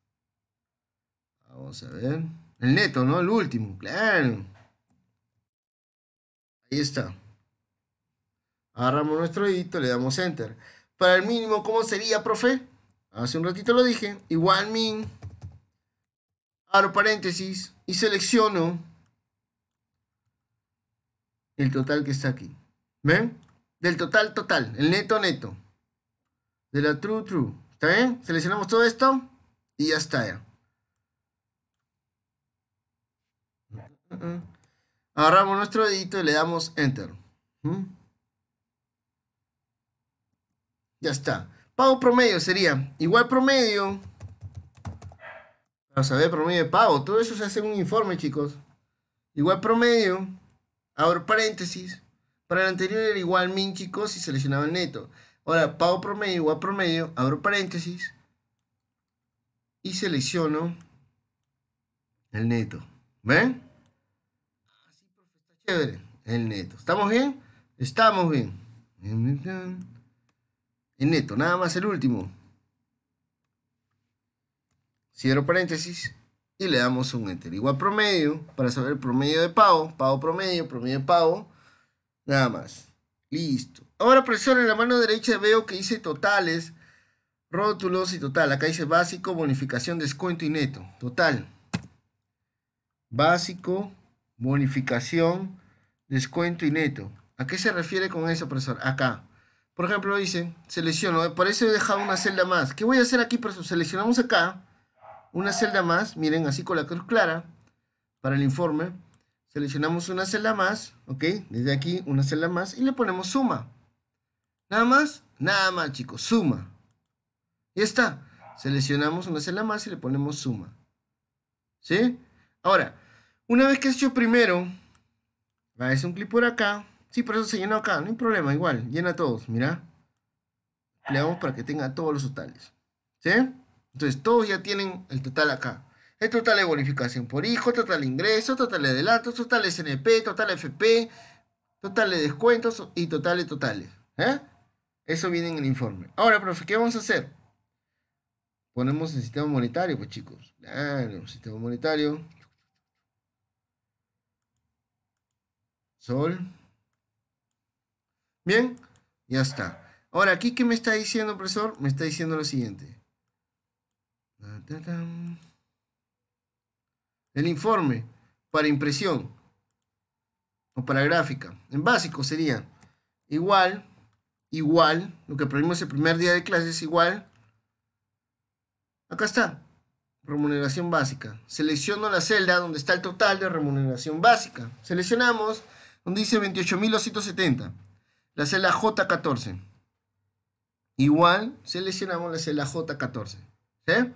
Vamos a ver. El neto, ¿no? El último, claro. Ahí está. Agarramos nuestro dedito, le damos enter. Para el mínimo, ¿cómo sería, profe? Hace un ratito lo dije. Igual min. Abro paréntesis y selecciono el total que está aquí. ¿Ven? Del total, total, el neto, neto. De la true, true. ¿Está bien? Seleccionamos todo esto y ya está. Agarramos nuestro dedito y le damos Enter. ¿Mm? Ya está. Pago promedio sería igual promedio. a ver promedio de pago. Todo eso se hace en un informe, chicos. Igual promedio. Abro paréntesis. Para el anterior era igual min chicos y seleccionaba el neto. Ahora, pago promedio igual promedio, abro paréntesis y selecciono el neto. ¿Ven? Así, ah, está chévere. El neto. ¿Estamos bien? Estamos bien. El neto, nada más el último. Cierro paréntesis y le damos un enter. Igual promedio, para saber el promedio de pago, pago promedio, promedio de pago, nada más. Listo. Ahora, profesor, en la mano derecha veo que hice totales, rótulos y total. Acá dice básico, bonificación, descuento y neto. Total. Básico, bonificación, descuento y neto. ¿A qué se refiere con eso, profesor? Acá. Por ejemplo, dice, selecciono, por eso he dejado una celda más. ¿Qué voy a hacer aquí, profesor? Seleccionamos acá una celda más, miren, así con la cruz clara para el informe. Seleccionamos una celda más, ¿ok? Desde aquí una celda más y le ponemos suma. Nada más, nada más chicos, suma. Ya está. Seleccionamos una celda más y le ponemos suma. ¿Sí? Ahora, una vez que has hecho primero, va a hacer un clic por acá. Sí, por eso se llenó acá, no hay problema, igual, llena todos, mira. Le damos para que tenga todos los totales. ¿Sí? Entonces, todos ya tienen el total acá. El total de bonificación por hijo, total de ingresos, total de adelantos, total de SNP, total de FP, total de descuentos y total de totales. ¿eh? Eso viene en el informe. Ahora, profe, ¿qué vamos a hacer? Ponemos el sistema monetario, pues chicos. Claro, sistema monetario. Sol. Bien, ya está. Ahora, aquí, ¿qué me está diciendo, profesor? Me está diciendo lo siguiente. El informe para impresión o para gráfica. En básico sería igual, igual, lo que aprendimos el primer día de es igual. Acá está, remuneración básica. Selecciono la celda donde está el total de remuneración básica. Seleccionamos donde dice 28.270, la celda J14. Igual, seleccionamos la celda J14. ¿Sí?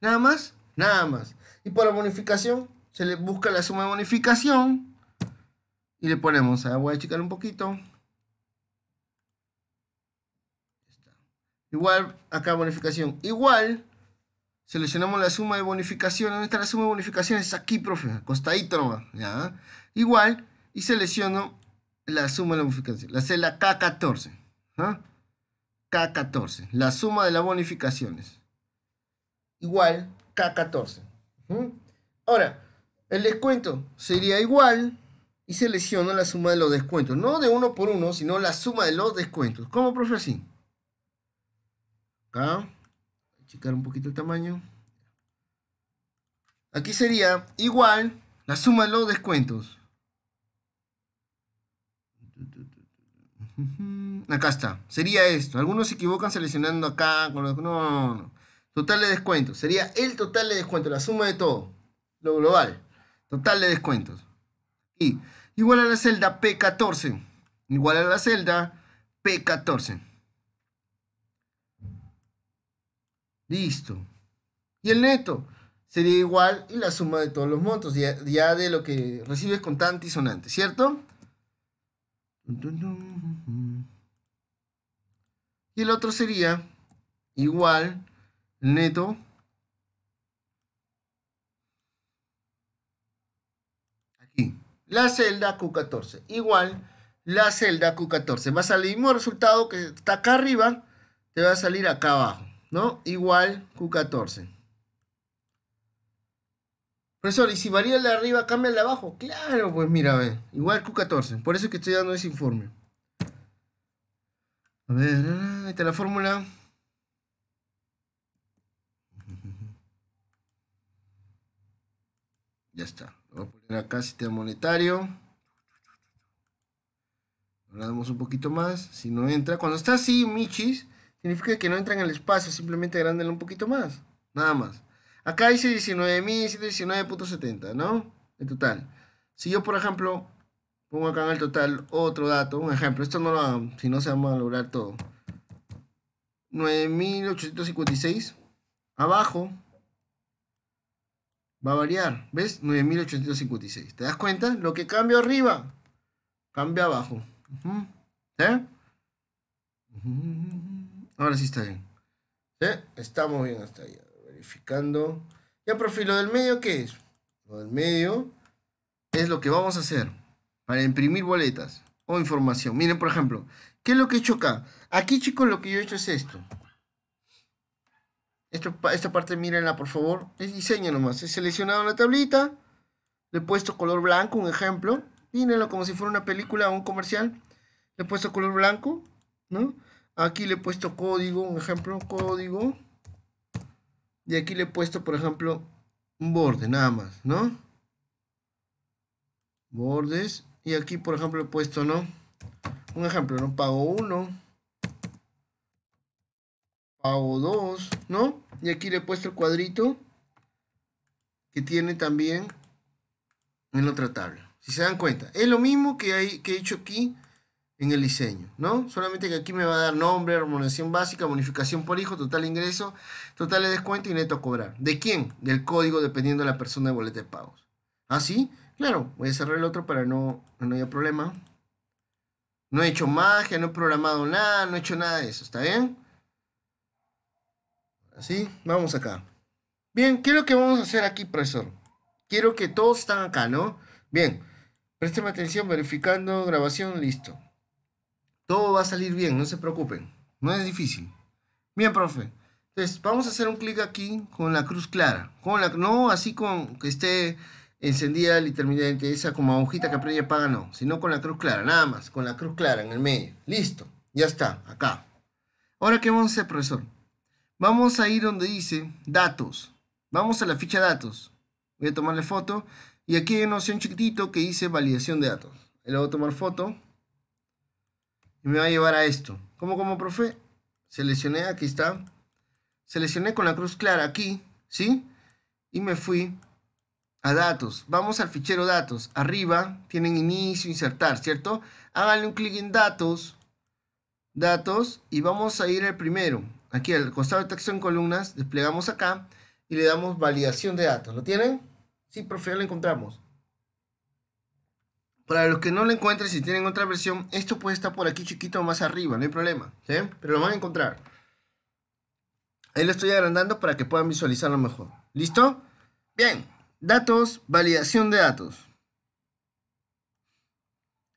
Nada más, nada más. Y por la bonificación, se le busca la suma de bonificación. Y le ponemos, ah, voy a achicar un poquito. Igual, acá bonificación. Igual, seleccionamos la suma de bonificación ¿Dónde está la suma de bonificaciones? Aquí, profe, costadito ¿ya? Igual, y selecciono la suma de la bonificación. La K14. k ¿ah? K14. La suma de las bonificaciones igual K14. Ahora, el descuento sería igual y selecciono la suma de los descuentos. No de uno por uno, sino la suma de los descuentos. ¿Cómo, profe? Así. Acá. Checar un poquito el tamaño. Aquí sería igual la suma de los descuentos. Acá está. Sería esto. Algunos se equivocan seleccionando acá. No, no, no. Total de descuentos. Sería el total de descuentos, la suma de todo. Lo global. Total de descuentos. Y igual a la celda P14. Igual a la celda P14. Listo. Y el neto sería igual y la suma de todos los montos, ya, ya de lo que recibes contante y sonante, ¿cierto? Y el otro sería igual neto. Aquí. La celda Q14. Igual la celda Q14. Va a salir el mismo resultado que está acá arriba. Te va a salir acá abajo. ¿No? Igual Q14. Profesor, ¿y si varía la de arriba, cambia el de abajo? Claro, pues mira, a Igual Q14. Por eso que estoy dando ese informe. A ver, ahí está la fórmula. Ya está. Lo voy a poner acá sistema monetario. Le damos un poquito más. Si no entra. Cuando está así, Michis, significa que no entra en el espacio. Simplemente agrándelo un poquito más. Nada más. Acá dice 19.119.70, ¿no? El total. Si yo, por ejemplo, pongo acá en el total otro dato, un ejemplo. Esto no lo si no se va a lograr todo. 9.856. Abajo, va a variar. ¿Ves? 9.856. ¿Te das cuenta? Lo que cambia arriba, cambia abajo. ¿Eh? Ahora sí está bien. ¿Eh? Estamos bien hasta allá. Verificando. Ya, profe, ¿lo del medio qué es? Lo del medio es lo que vamos a hacer para imprimir boletas o información. Miren, por ejemplo, ¿qué es lo que he hecho acá? Aquí, chicos, lo que yo he hecho es esto esta parte mírenla por favor. Es diseño nomás. He seleccionado la tablita. Le he puesto color blanco, un ejemplo. Mírenlo como si fuera una película o un comercial. Le he puesto color blanco. ¿no? Aquí le he puesto código, un ejemplo, código. Y aquí le he puesto, por ejemplo, un borde nada más, ¿no? Bordes. Y aquí, por ejemplo, he puesto, ¿no? Un ejemplo, ¿no? Pago uno o2, ¿no? Y aquí le he puesto el cuadrito que tiene también en otra tabla. Si se dan cuenta, es lo mismo que, hay, que he hecho aquí en el diseño, ¿no? Solamente que aquí me va a dar nombre, armonización básica, bonificación por hijo, total ingreso, total de descuento y neto a cobrar. ¿De quién? Del código dependiendo de la persona de boleta de pagos. ¿Ah, sí? Claro, voy a cerrar el otro para no, no haya problema. No he hecho magia, no he programado nada, no he hecho nada de eso, ¿está bien? Así, vamos acá. Bien, ¿qué es lo que vamos a hacer aquí, profesor? Quiero que todos están acá, ¿no? Bien, présteme atención, verificando, grabación, listo. Todo va a salir bien, no se preocupen. No es difícil. Bien, profe. Entonces, vamos a hacer un clic aquí con la cruz clara. Con la, no así con que esté encendida intermitente, esa como agujita que aprende y apaga, no. Sino con la cruz clara, nada más. Con la cruz clara en el medio. Listo. Ya está, acá. Ahora, ¿qué vamos a hacer, profesor? Vamos a ir donde dice datos. Vamos a la ficha datos. Voy a tomarle foto. Y aquí hay una opción chiquitito que dice validación de datos. Le voy a tomar foto. Y me va a llevar a esto. ¿Cómo, como profe? Seleccioné, aquí está. Seleccioné con la cruz clara aquí, ¿sí? Y me fui a datos. Vamos al fichero datos. Arriba tienen inicio, insertar, ¿cierto? Háganle un clic en datos. Datos. Y vamos a ir al primero aquí al costado de texto en columnas, desplegamos acá y le damos validación de datos. ¿Lo tienen? Sí, profe, ya lo encontramos. Para los que no lo encuentren, si tienen otra versión, esto puede estar por aquí chiquito más arriba, no hay problema, Pero lo van a encontrar. Ahí lo estoy agrandando para que puedan visualizarlo mejor. ¿Listo? Bien, datos, validación de datos.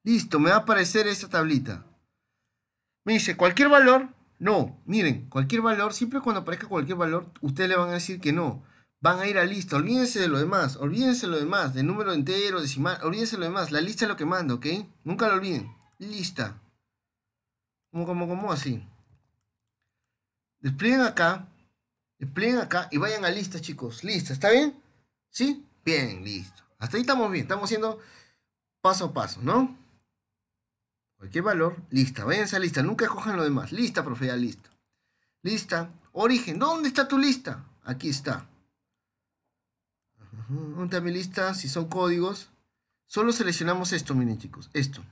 Listo, me va a aparecer esta tablita. Me dice, cualquier valor no, miren, cualquier valor, siempre cuando aparezca cualquier valor, ustedes le van a decir que no. Van a ir a lista, olvídense de lo demás, olvídense de lo demás, de número entero, decimal, olvídense de lo demás, la lista es lo que manda, ¿ok? Nunca lo olviden, lista. Como, como, como así. Desplieguen acá, desplieguen acá y vayan a lista, chicos, lista, ¿está bien? ¿Sí? Bien, listo. Hasta ahí estamos bien, estamos haciendo paso a paso, ¿no? Cualquier valor, lista, vayan a lista, nunca cojan lo demás. Lista, profe, ya lista. Lista, origen, ¿dónde está tu lista? Aquí está. ¿Dónde está mi lista? Si son códigos, solo seleccionamos esto, miren chicos, esto.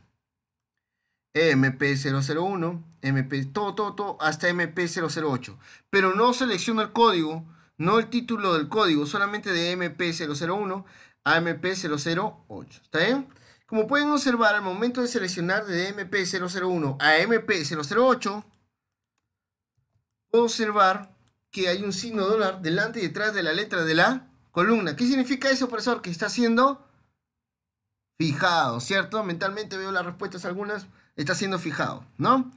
MP001, MP, todo, todo, todo, hasta MP008. Pero no selecciono el código, no el título del código, solamente de MP001 a MP008. ¿Está bien? Como pueden observar, al momento de seleccionar de MP001 a MP008, puedo observar que hay un signo dólar delante y detrás de la letra de la columna. ¿Qué significa eso, profesor? Que está siendo fijado, ¿cierto? Mentalmente veo las respuestas algunas, está siendo fijado, ¿no?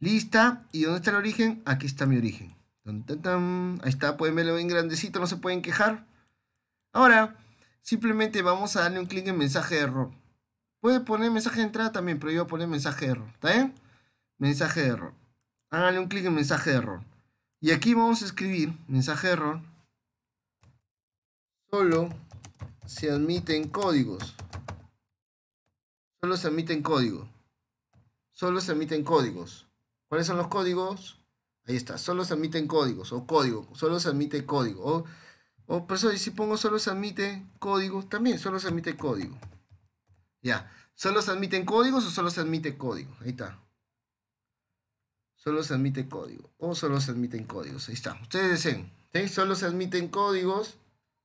Lista. ¿Y dónde está el origen? Aquí está mi origen. Ahí está, pueden verlo en grandecito, no se pueden quejar. Ahora, simplemente vamos a darle un clic en mensaje de error. Puede poner mensaje de entrada también, pero yo voy a poner mensaje de error. ¿Está bien? Mensaje de error. Háganle un clic en mensaje de error. Y aquí vamos a escribir mensaje de error. Solo se admiten códigos. Solo se admiten códigos. Solo se admiten códigos. ¿Cuáles son los códigos? Ahí está. Solo se admiten códigos. O código. Solo se admite código. O, o por si pongo solo se admite código, también solo se admite código. Ya. ¿Solo se admiten códigos o solo se admite código? Ahí está. Solo se admite código. O solo se admiten códigos. Ahí está. Ustedes deseen. ¿sí? Solo se admiten códigos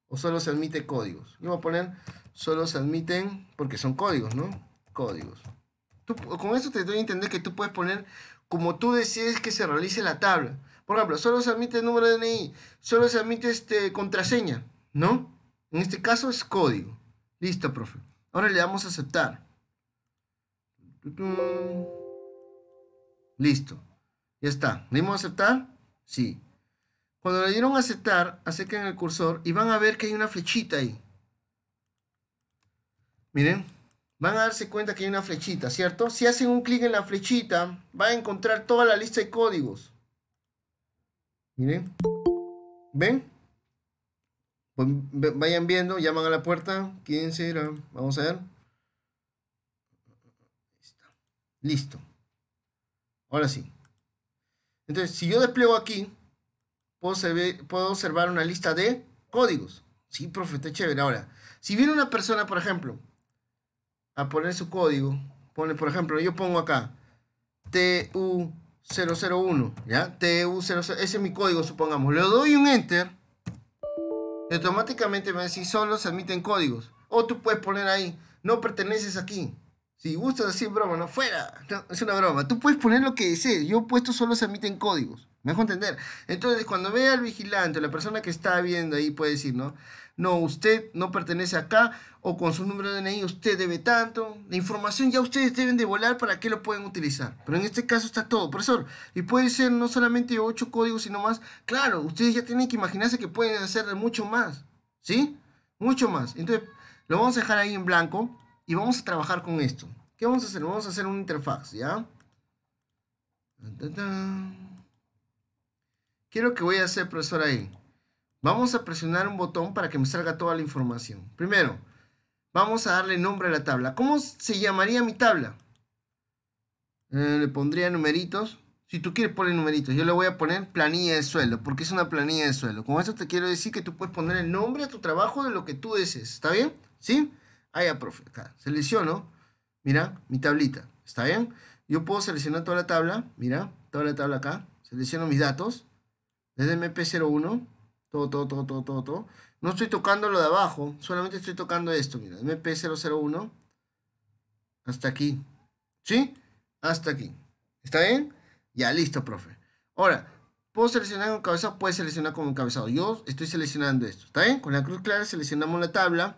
o solo se admite códigos. Yo voy a poner solo se admiten porque son códigos, ¿no? Códigos. Tú, con esto te doy a entender que tú puedes poner como tú decides que se realice la tabla. Por ejemplo, solo se admite el número de DNI, solo se admite este, contraseña, ¿no? En este caso es código. Listo, profe. Ahora le damos a aceptar. Listo. Ya está. ¿Le dimos a aceptar? Sí. Cuando le dieron a aceptar, acerquen el cursor y van a ver que hay una flechita ahí. Miren, van a darse cuenta que hay una flechita, ¿cierto? Si hacen un clic en la flechita, van a encontrar toda la lista de códigos. Miren. ¿Ven? Pues, vayan viendo, llaman a la puerta. ¿Quién será? Vamos a ver. Listo. Ahora sí. Entonces, si yo despliego aquí, puedo, puedo observar una lista de códigos. Sí, profe, está chévere. Ahora, si viene una persona, por ejemplo, a poner su código, pone, por ejemplo, yo pongo acá TU001, ¿ya? TU00, ese es mi código, supongamos. Le doy un enter automáticamente me decís, solo se admiten códigos. O tú puedes poner ahí, no perteneces aquí. Si gustas decir broma, no, fuera. es una broma. Tú puedes poner lo que desees. Yo he puesto solo se admiten códigos. Mejor entender. Entonces, cuando vea al vigilante, la persona que está viendo ahí puede decir, ¿no? no, usted no pertenece acá, o con su número de DNI usted debe tanto. La información ya ustedes deben de volar para que lo pueden utilizar. Pero en este caso está todo, profesor. Y puede ser no solamente 8 códigos, sino más. Claro, ustedes ya tienen que imaginarse que pueden hacer mucho más, ¿sí? Mucho más. Entonces, lo vamos a dejar ahí en blanco y vamos a trabajar con esto. ¿Qué vamos a hacer? Vamos a hacer una interfaz, ¿ya? ¿Qué es lo que voy a hacer, profesor, ahí? Vamos a presionar un botón para que me salga toda la información. Primero, vamos a darle nombre a la tabla. ¿Cómo se llamaría mi tabla? Eh, le pondría numeritos. Si tú quieres poner numeritos, yo le voy a poner planilla de suelo, porque es una planilla de suelo. Con eso te quiero decir que tú puedes poner el nombre a tu trabajo de lo que tú desees. ¿Está bien? ¿Sí? Ahí, ah, profe, acá. Selecciono. Mira, mi tablita. ¿Está bien? Yo puedo seleccionar toda la tabla. Mira, toda la tabla acá. Selecciono mis datos. Desde MP01 todo, todo, todo, todo, todo, No estoy tocando lo de abajo, solamente estoy tocando esto, mira, MP001 hasta aquí, ¿sí? Hasta aquí, ¿está bien? Ya, listo, profe. Ahora, ¿puedo seleccionar con cabezado? Puedes seleccionar con encabezado. Yo estoy seleccionando esto, ¿está bien? Con la cruz clara seleccionamos la tabla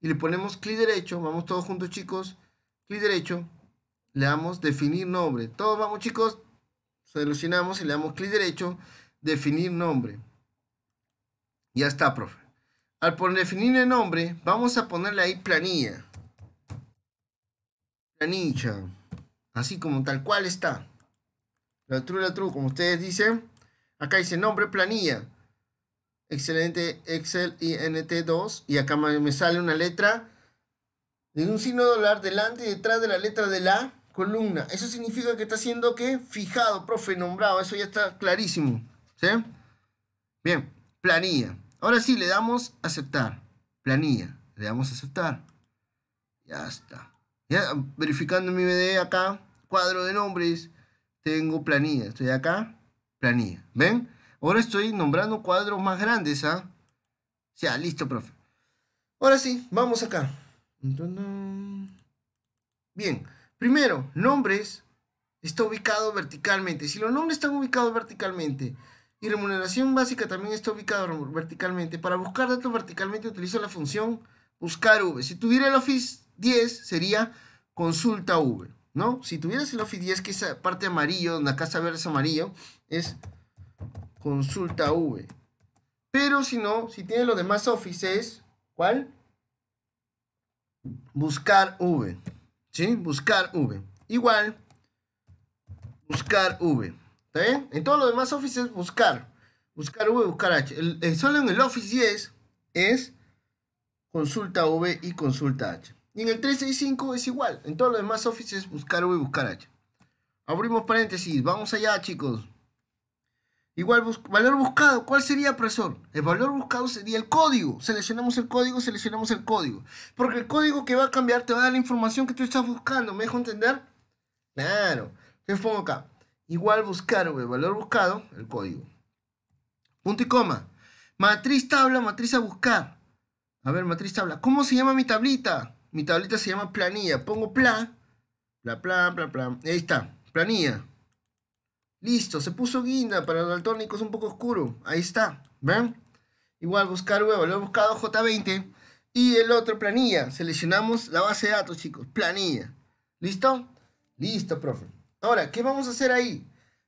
y le ponemos clic derecho, vamos todos juntos, chicos, clic derecho, le damos definir nombre. Todos vamos, chicos, seleccionamos y le damos clic derecho, definir nombre. Ya está, profe. Al definir el nombre, vamos a ponerle ahí planilla. Planilla. Así como tal cual está. La true, la true, como ustedes dicen. Acá dice nombre, planilla. Excelente Excel INT2. Y acá me sale una letra de un signo dólar delante y detrás de la letra de la columna. Eso significa que está siendo que fijado, profe, nombrado. Eso ya está clarísimo. ¿Sí? Bien, planilla. Ahora sí, le damos aceptar. Planilla. Le damos aceptar. Ya está. Ya, verificando mi BD acá, cuadro de nombres, tengo planilla. Estoy acá, planilla. ¿Ven? Ahora estoy nombrando cuadros más grandes, ¿ah? Ya, listo, profe. Ahora sí, vamos acá. Bien, primero, nombres está ubicado verticalmente. Si los nombres están ubicados verticalmente, y remuneración básica también está ubicada verticalmente. Para buscar datos verticalmente utilizo la función buscar V. Si tuviera el Office 10 sería consulta V, ¿no? Si tuvieras el Office 10, que esa parte amarillo, donde acá está verde es amarillo, es consulta V. Pero si no, si tiene los demás Office es, ¿cuál? Buscar V, ¿sí? Buscar V. Igual, buscar V. En todos los demás offices, buscar. Buscar V, buscar H. solo en el Office 10 es consulta V y consulta H. Y en el 365 es igual. En todos los demás offices, buscar V buscar H. Abrimos paréntesis. Vamos allá, chicos. Igual, valor buscado. ¿Cuál sería, profesor? El valor buscado sería el código. Seleccionamos el código, seleccionamos el código. Porque el código que va a cambiar te va a dar la información que tú estás buscando. ¿Me dejo entender? Claro. Entonces pongo acá igual buscar, el valor buscado, el código. Punto y coma. Matriz tabla, matriz a buscar. A ver, matriz tabla. ¿Cómo se llama mi tablita? Mi tablita se llama planilla. Pongo plan. Pla, plan, plan, plan. Ahí está. Planilla. Listo. Se puso guinda para los es un poco oscuro. Ahí está. ¿Ven? Igual buscar, el valor buscado J20. Y el otro, planilla. Seleccionamos la base de datos, chicos. Planilla. ¿Listo? Listo, profe. Ahora, ¿qué vamos a hacer ahí?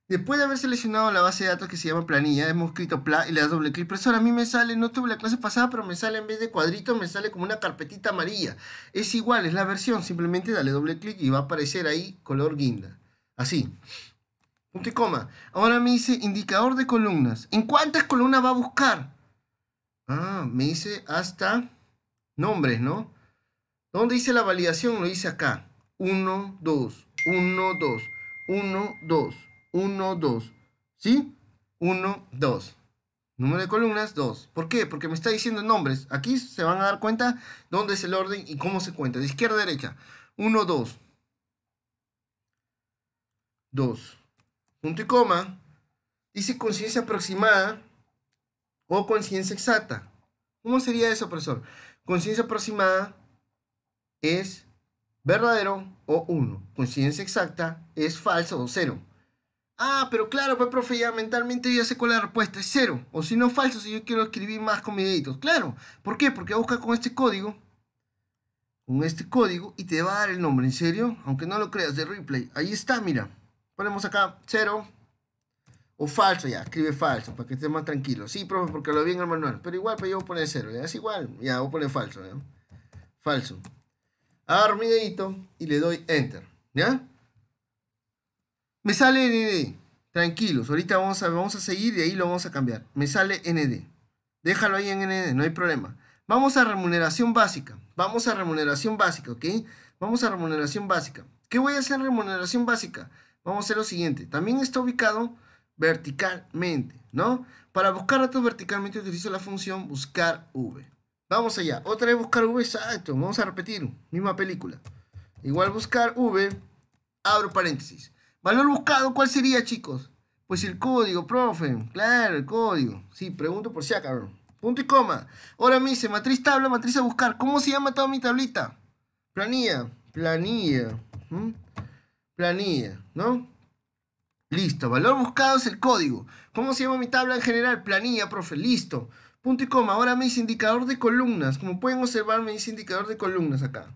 Después de haber seleccionado la base de datos que se llama planilla, hemos escrito pla y le das doble clic. ahora a mí me sale, no tuve la clase pasada, pero me sale en vez de cuadrito, me sale como una carpetita amarilla. Es igual, es la versión. Simplemente dale doble clic y va a aparecer ahí color guinda. Así. Punto y coma. Ahora me dice indicador de columnas. ¿En cuántas columnas va a buscar? Ah, me dice hasta nombres, ¿no? ¿Dónde dice la validación? Lo dice acá. 1, 2, 1, 2. 1, 2, 1, 2. ¿Sí? 1, 2. Número de columnas, 2. ¿Por qué? Porque me está diciendo nombres. Aquí se van a dar cuenta dónde es el orden y cómo se cuenta. De izquierda a derecha. 1, 2. 2. Punto y coma. Dice conciencia aproximada o conciencia exacta. ¿Cómo sería eso, profesor? Conciencia aproximada es verdadero o 1. Coincidencia exacta es falso o 0. Ah, pero claro, pues profe, ya mentalmente ya sé cuál es la respuesta, es 0. O si no, falso, si yo quiero escribir más con mi Claro, ¿por qué? Porque busca con este código, con este código, y te va a dar el nombre, ¿en serio? Aunque no lo creas, de replay. Ahí está, mira. Ponemos acá 0 o falso, ya, escribe falso, para que esté más tranquilo. Sí, profe, porque lo vi en el manual. Pero igual, pues yo voy a poner 0, ya es igual, ya voy a poner falso, Falso agarro mi dedito y le doy enter, ¿ya? Me sale ND, tranquilos, ahorita vamos a, vamos a seguir y ahí lo vamos a cambiar. Me sale ND, déjalo ahí en ND, no hay problema. Vamos a remuneración básica, vamos a remuneración básica, ¿ok? Vamos a remuneración básica. ¿Qué voy a hacer en remuneración básica? Vamos a hacer lo siguiente, también está ubicado verticalmente, ¿no? Para buscar datos verticalmente utilizo la función buscar V. Vamos allá. Otra vez buscar V, exacto. Vamos a repetir. Misma película. Igual buscar V, abro paréntesis. Valor buscado, ¿cuál sería, chicos? Pues el código, profe. Claro, el código. Sí, pregunto por si acaso. Punto y coma. Ahora me dice, matriz tabla, matriz a buscar. ¿Cómo se llama toda mi tablita? Planilla. Planilla. ¿Mm? Planilla, ¿no? Listo. Valor buscado es el código. ¿Cómo se llama mi tabla en general? Planilla, profe. Listo. Punto y coma. Ahora me dice indicador de columnas. Como pueden observar, me dice indicador de columnas acá.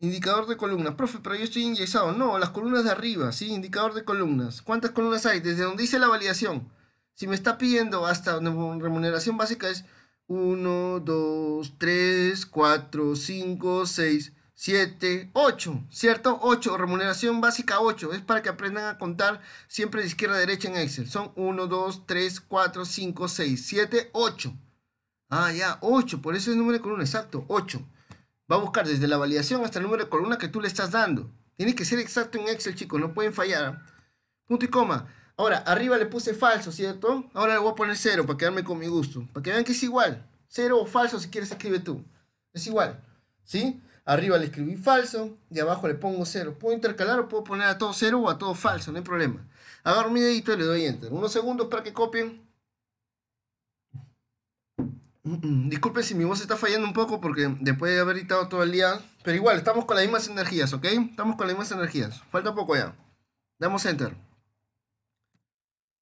Indicador de columnas. Profe, pero yo estoy inyexado. No, las columnas de arriba, ¿sí? Indicador de columnas. ¿Cuántas columnas hay? Desde donde dice la validación. Si me está pidiendo hasta remuneración básica es 1, 2, 3, 4, 5, 6. 7, 8, ¿cierto? 8, remuneración básica 8, es para que aprendan a contar siempre de izquierda a derecha en Excel. Son 1, 2, 3, 4, 5, 6, 7, 8. Ah, ya, 8, por eso es el número de columna, exacto, 8. Va a buscar desde la validación hasta el número de columna que tú le estás dando. Tiene que ser exacto en Excel, chicos, no pueden fallar. Punto y coma. Ahora, arriba le puse falso, ¿cierto? Ahora le voy a poner 0 para quedarme con mi gusto. Para que vean que es igual. 0 o falso, si quieres escribe tú. Es igual, ¿sí? Arriba le escribí falso y abajo le pongo cero. Puedo intercalar o puedo poner a todo cero o a todo falso, no hay problema. Agarro mi dedito y le doy enter. Unos segundos para que copien. Disculpen si mi voz está fallando un poco porque después de haber editado todo el día. Pero igual, estamos con las mismas energías, ¿ok? Estamos con las mismas energías. Falta poco ya. Damos enter.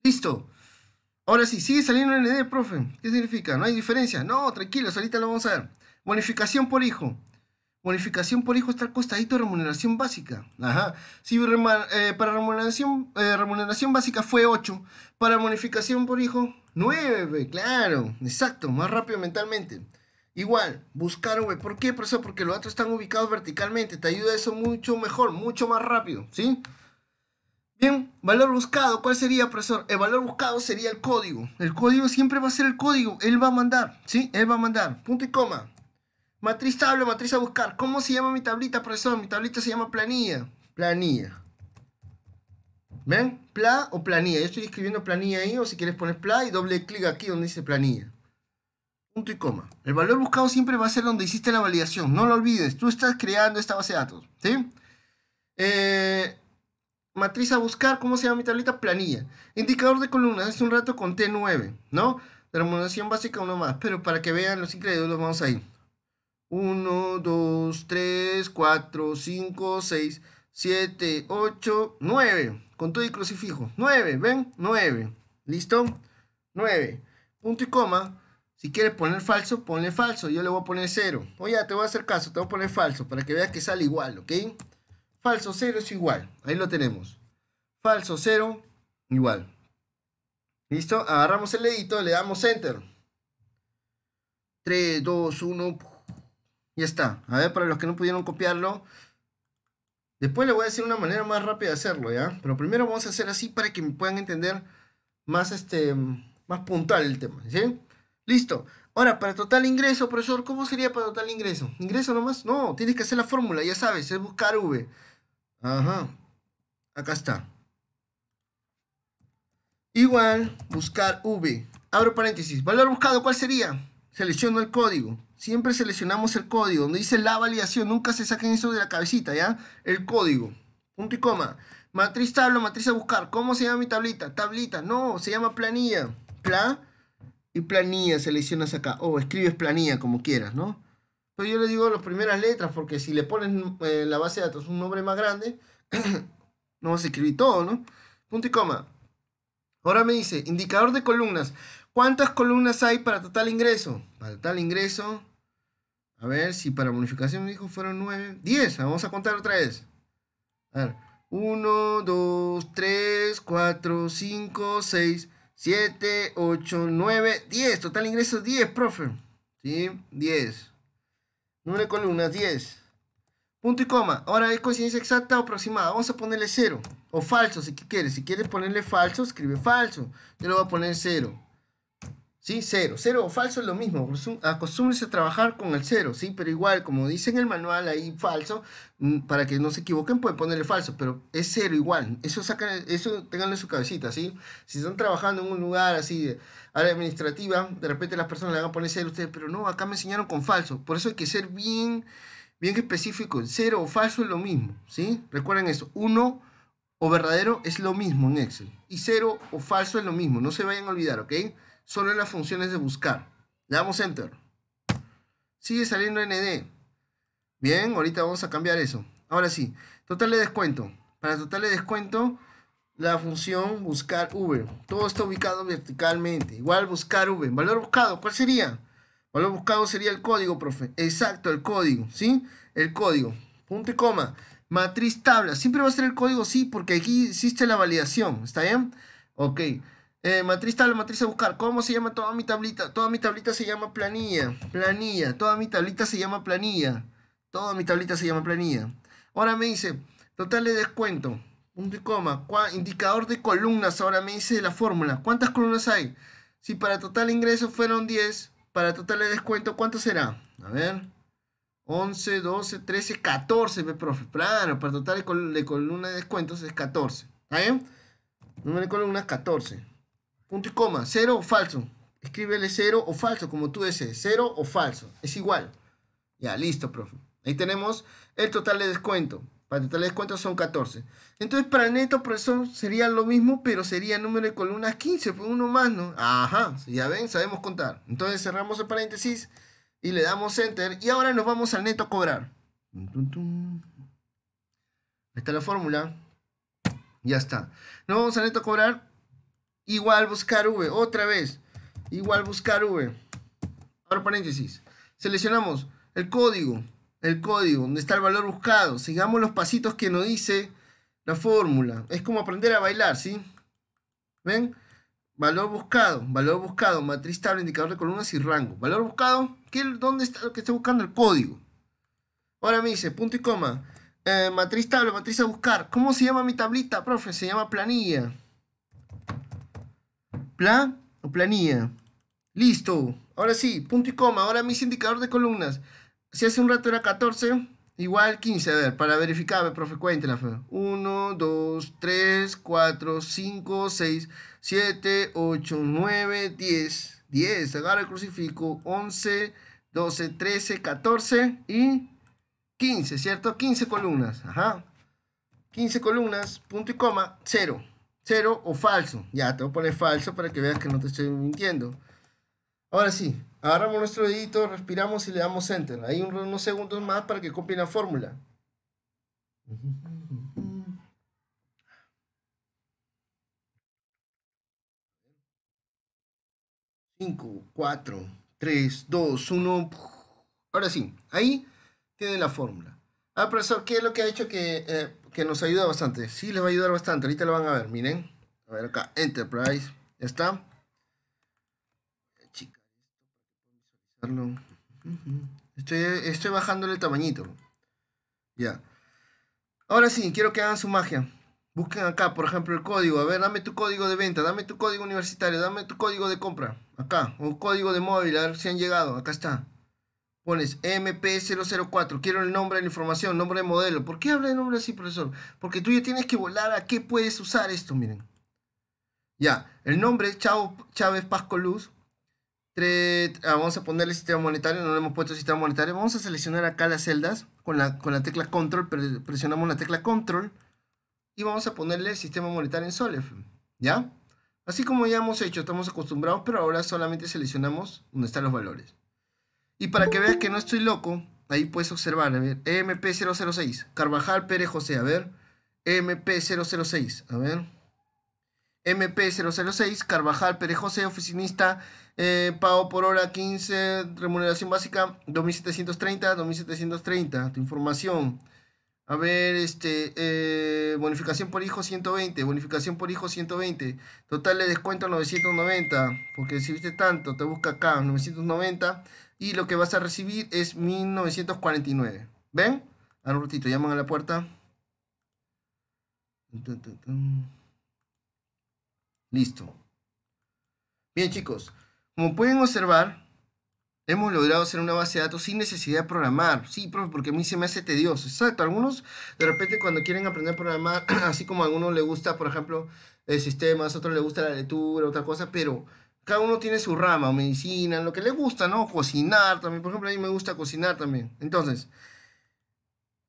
Listo. Ahora sí, sigue saliendo ND, profe. ¿Qué significa? No hay diferencia. No, tranquilos, ahorita lo vamos a ver. Bonificación por hijo. Bonificación por hijo está al costadito de remuneración básica. Ajá. Si eh, para remuneración, eh, remuneración básica fue 8, para bonificación por hijo 9, claro, exacto, más rápido mentalmente. Igual, buscar, güey. ¿Por qué, profesor? Porque los datos están ubicados verticalmente. Te ayuda eso mucho mejor, mucho más rápido, ¿sí? Bien, valor buscado, ¿cuál sería, profesor? El valor buscado sería el código. El código siempre va a ser el código. Él va a mandar, ¿sí? Él va a mandar. Punto y coma. Matriz tabla, matriz a buscar. ¿Cómo se llama mi tablita, profesor? Mi tablita se llama planilla. Planilla. ¿Ven? Pla o planilla. Yo estoy escribiendo planilla ahí, o si quieres pones pla y doble clic aquí donde dice planilla. Punto y coma. El valor buscado siempre va a ser donde hiciste la validación. No lo olvides. Tú estás creando esta base de datos. ¿Sí? Eh, matriz a buscar. ¿Cómo se llama mi tablita? Planilla. Indicador de columnas. es un rato con T 9, ¿no? Terminación básica uno más. Pero para que vean los increíbles, vamos a ir 1, 2, 3, 4, 5, 6, 7, 8, 9. Con todo y crucifijo. 9, ¿ven? 9. ¿Listo? 9. Punto y coma. Si quieres poner falso, ponle falso. Yo le voy a poner 0. Oye, te voy a hacer caso, te voy a poner falso para que veas que sale igual, ¿ok? Falso 0 es igual. Ahí lo tenemos. Falso 0, igual. ¿Listo? Agarramos el dedito, le damos enter. 3, 2, 1. Ya está. A ver, para los que no pudieron copiarlo. Después le voy a decir una manera más rápida de hacerlo, ¿ya? Pero primero vamos a hacer así para que me puedan entender más, este, más puntual el tema, ¿sí? Listo. Ahora, para total ingreso, profesor, ¿cómo sería para total ingreso? ¿Ingreso nomás? No, tienes que hacer la fórmula, ya sabes, es buscar V. Ajá. Acá está. Igual, buscar V. Abro paréntesis. Valor buscado, ¿cuál sería? Selecciono el código. Siempre seleccionamos el código. Donde dice la validación, nunca se saquen eso de la cabecita, ¿ya? El código. Punto y coma. Matriz tabla, matriz a buscar. ¿Cómo se llama mi tablita? Tablita. No, se llama planilla. Pla y planilla seleccionas acá. O escribes planilla como quieras, ¿no? Pero yo le digo las primeras letras porque si le pones en eh, la base de datos un nombre más grande, no vas a escribir todo, ¿no? Punto y coma. Ahora me dice, indicador de columnas. ¿Cuántas columnas hay para total ingreso? Para total ingreso, a ver si para bonificación me dijo fueron 9. 10. Vamos a contar otra vez. A ver. 1, 2, 3, 4, 5, 6, 7, 8, 9, 10. Total ingresos 10, profe. ¿Sí? 10. Número de columnas 10. Punto y coma. Ahora es coincidencia exacta o aproximada. Vamos a ponerle 0. O falso, si quieres. Si quieres ponerle falso, escribe falso. Yo le voy a poner 0. ¿sí? Cero. Cero o falso es lo mismo. Acostúmbrense a trabajar con el cero, ¿sí? Pero igual, como dice en el manual ahí, falso, mm, para que no se equivoquen, pueden ponerle falso, pero es cero igual. Eso eso tenganlo en su cabecita, ¿sí? Si están trabajando en un lugar así de área administrativa, de repente las personas le van a poner cero a ustedes, pero no, acá me enseñaron con falso. Por eso hay que ser bien, bien específico. Cero o falso es lo mismo, ¿sí? Recuerden eso. Uno o verdadero es lo mismo en Excel. Y cero o falso es lo mismo. No se vayan a olvidar, ¿ok? solo en las funciones de buscar. Le damos Enter. Sigue saliendo ND. Bien, ahorita vamos a cambiar eso. Ahora sí, total de descuento. Para total de descuento, la función buscar V. Todo está ubicado verticalmente. Igual buscar V. Valor buscado, ¿cuál sería? Valor buscado sería el código, profe. Exacto, el código, ¿sí? El código. Punto y coma. Matriz tabla. Siempre va a ser el código, sí, porque aquí existe la validación. ¿Está bien? Ok. Eh, matriz tal, matriz a buscar. ¿Cómo se llama toda mi tablita? Toda mi tablita se llama planilla. Planilla. Toda mi tablita se llama planilla. Toda mi tablita se llama planilla. Ahora me dice, total de descuento. Punto y coma. Indicador de columnas. Ahora me dice la fórmula. ¿Cuántas columnas hay? Si para total ingreso fueron 10, para total de descuento, ¿cuánto será? A ver. 11, 12, 13, 14, profe. Claro, para total de, columnas de columna de descuentos es 14. ¿Está bien? Número de columnas 14. Punto y coma, cero o falso. Escríbele cero o falso, como tú desees. Cero o falso, es igual. Ya, listo, profe. Ahí tenemos el total de descuento. Para el total de descuento son 14. Entonces, para el neto, profesor, sería lo mismo, pero sería el número de columnas 15, pues uno más, ¿no? Ajá, ya ven, sabemos contar. Entonces, cerramos el paréntesis y le damos Enter. Y ahora nos vamos al neto a cobrar. Ahí está la fórmula. Ya está. Nos vamos al neto a cobrar igual buscar V, otra vez, igual buscar V. Ahora paréntesis, seleccionamos el código, el código, donde está el valor buscado, sigamos los pasitos que nos dice la fórmula, es como aprender a bailar, ¿sí? ¿Ven? Valor buscado, valor buscado, matriz tabla, indicador de columnas y rango. Valor buscado, ¿qué, ¿dónde está lo que está buscando el código? Ahora me dice, punto y coma, eh, matriz tabla, matriz a buscar. ¿Cómo se llama mi tablita, profe? Se llama planilla. Pla o planilla. Listo. Ahora sí, punto y coma. Ahora mis indicador de columnas. Si hace un rato era 14, igual 15. A ver, para verificar, profe, cuéntela. 1, 2, 3, 4, 5, 6, 7, 8, 9, 10. 10. Agarra el crucifijo. 11, 12, 13, 14 y 15, ¿cierto? 15 columnas. Ajá. 15 columnas, punto y coma, 0 cero o falso. Ya, te voy a poner falso para que veas que no te estoy mintiendo. Ahora sí, agarramos nuestro dedito, respiramos y le damos enter. Hay unos segundos más para que copie la fórmula. Cinco, cuatro, tres, dos, uno. Ahora sí, ahí tiene la fórmula. Ah, profesor, ¿qué es lo que ha hecho que eh, nos ayuda bastante. si les va a ayudar bastante. Ahorita lo van a ver, miren. A ver acá, Enterprise. Ya está. Estoy, estoy el tamañito. Ya. Ahora sí, quiero que hagan su magia. Busquen acá, por ejemplo, el código. A ver, dame tu código de venta, dame tu código universitario, dame tu código de compra. Acá, un código de móvil, a ver si han llegado. Acá está. Pones MP004, quiero el nombre de la información, nombre de modelo. ¿Por qué habla de nombre así, profesor? Porque tú ya tienes que volar a qué puedes usar esto, miren. Ya, el nombre Chavo, Chávez Pasco Luz. Ah, vamos a ponerle sistema monetario, no le hemos puesto sistema monetario. Vamos a seleccionar acá las celdas con la, con la tecla control, presionamos la tecla control y vamos a ponerle sistema monetario en Solef, ¿ya? Así como ya hemos hecho, estamos acostumbrados, pero ahora solamente seleccionamos donde están los valores. Y para que veas que no estoy loco, ahí puedes observar, a ver, e mp 006 Carvajal Pérez José, a ver, e MP006, a ver. E MP006, Carvajal Pérez José, oficinista, eh, pago por hora 15, remuneración básica 2730, 2730, tu información. A ver, este, eh, bonificación por hijo 120, bonificación por hijo 120, total de descuento 990, porque si viste tanto, te busca acá, 990 y lo que vas a recibir es 1949. ¿Ven? A un ratito, llaman a la puerta. Listo. Bien chicos, como pueden observar, hemos logrado hacer una base de datos sin necesidad de programar. Sí, profe, porque a mí se me hace tedioso. Exacto, algunos de repente cuando quieren aprender a programar, así como a algunos le gusta, por ejemplo, el eh, sistemas, a otros le gusta la lectura, otra cosa, pero cada uno tiene su rama, medicina, lo que le gusta, ¿no? Cocinar también, por ejemplo, a mí me gusta cocinar también. Entonces,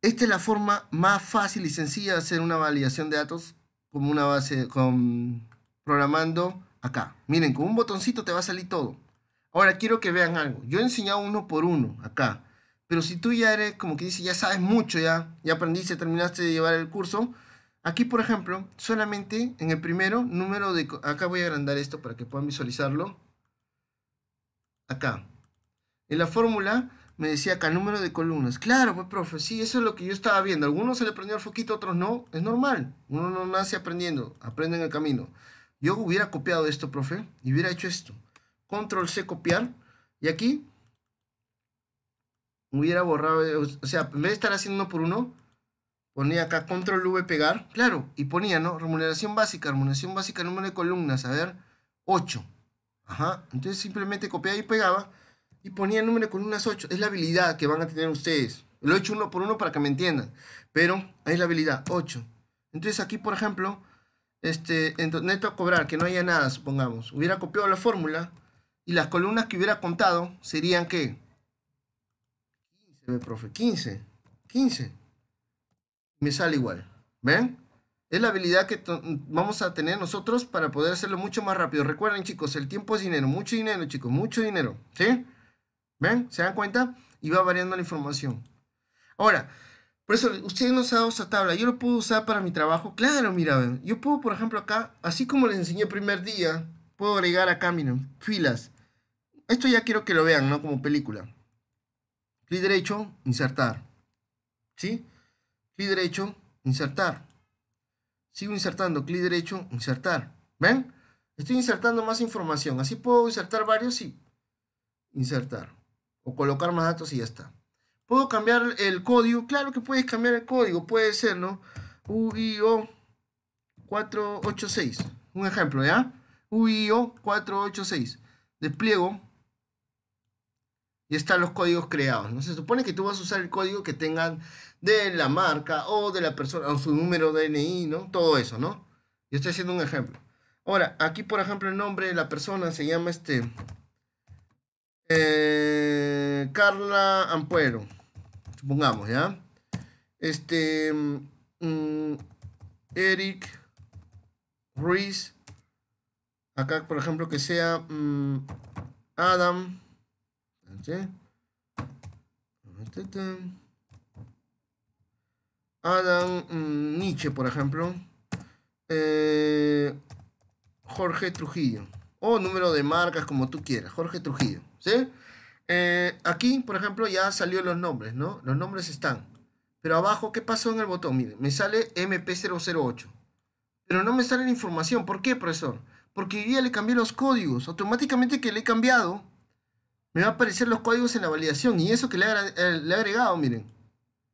esta es la forma más fácil y sencilla de hacer una validación de datos como una base, con, programando acá. Miren, con un botoncito te va a salir todo. Ahora quiero que vean algo. Yo he enseñado uno por uno acá. Pero si tú ya eres, como que dice, ya sabes mucho, ya, ya aprendiste, terminaste de llevar el curso, Aquí, por ejemplo, solamente en el primero, número de... Acá voy a agrandar esto para que puedan visualizarlo. Acá. En la fórmula me decía acá, número de columnas. Claro, pues, profe, sí, eso es lo que yo estaba viendo. Algunos se le prendió el foquito, otros no. Es normal. Uno no nace aprendiendo, Aprenden en el camino. Yo hubiera copiado esto, profe, y hubiera hecho esto. Control C, copiar. Y aquí hubiera borrado, o sea, en vez de estar haciendo uno por uno, ponía acá control V pegar, claro, y ponía, ¿no? Remuneración básica, remuneración básica, número de columnas, a ver, 8. Ajá, entonces simplemente copiaba y pegaba y ponía el número de columnas 8. Es la habilidad que van a tener ustedes. Lo he hecho uno por uno para que me entiendan, pero ahí es la habilidad, 8. Entonces aquí, por ejemplo, este, neto a cobrar, que no haya nada, supongamos. Hubiera copiado la fórmula y las columnas que hubiera contado serían ¿qué? 15, profe, 15, 15 me sale igual. ¿Ven? Es la habilidad que vamos a tener nosotros para poder hacerlo mucho más rápido. Recuerden, chicos, el tiempo es dinero. Mucho dinero, chicos. Mucho dinero. ¿Sí? ¿Ven? ¿Se dan cuenta? Y va variando la información. Ahora, por eso, ustedes no saben esta tabla. Yo lo puedo usar para mi trabajo. Claro, mira, yo puedo, por ejemplo, acá, así como les enseñé el primer día, puedo agregar acá, miren, filas. Esto ya quiero que lo vean, ¿no? Como película. Clic derecho, insertar. ¿Sí? clic derecho, insertar. Sigo insertando, clic derecho, insertar. ¿Ven? Estoy insertando más información. Así puedo insertar varios y insertar. O colocar más datos y ya está. ¿Puedo cambiar el código? Claro que puedes cambiar el código. Puede ser, ¿no? UIO 486. Un ejemplo, ¿ya? UIO 486. Despliego. Y están los códigos creados. ¿no? Se supone que tú vas a usar el código que tengan de la marca o de la persona, o su número de DNI, ¿no? Todo eso, ¿no? Yo estoy haciendo un ejemplo. Ahora, aquí, por ejemplo, el nombre de la persona se llama este. Eh, Carla Ampuero. Supongamos, ¿ya? Este. Mm, Eric Ruiz. Acá, por ejemplo, que sea mm, Adam. Adam mm, Nietzsche, por ejemplo. Eh, Jorge Trujillo. O número de marcas, como tú quieras. Jorge Trujillo. ¿Sí? Eh, aquí, por ejemplo, ya salió los nombres, ¿no? Los nombres están. Pero abajo, ¿qué pasó en el botón? Miren, me sale MP008. Pero no me sale la información. ¿Por qué, profesor? Porque ya le cambié los códigos. Automáticamente que le he cambiado, me van a aparecer los códigos en la validación. Y eso que le he eh, agregado, miren.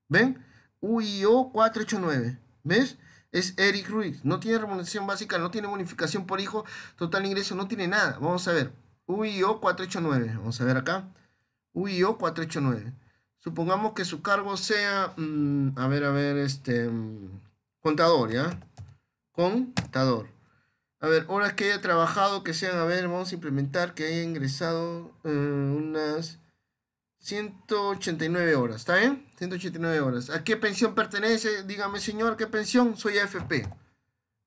¿Ven? UIO 489. ¿Ves? Es Eric Ruiz. No tiene remuneración básica, no tiene bonificación por hijo, total ingreso, no tiene nada. Vamos a ver. UIO 489. Vamos a ver acá. UIO 489. Supongamos que su cargo sea, mm, a ver, a ver, este, mm, contador, ¿ya? Contador. A ver, horas que haya trabajado, que sean, a ver, vamos a implementar que haya ingresado eh, unas 189 horas, ¿está bien? 189 horas. ¿A qué pensión pertenece? Dígame, señor, ¿qué pensión? Soy AFP.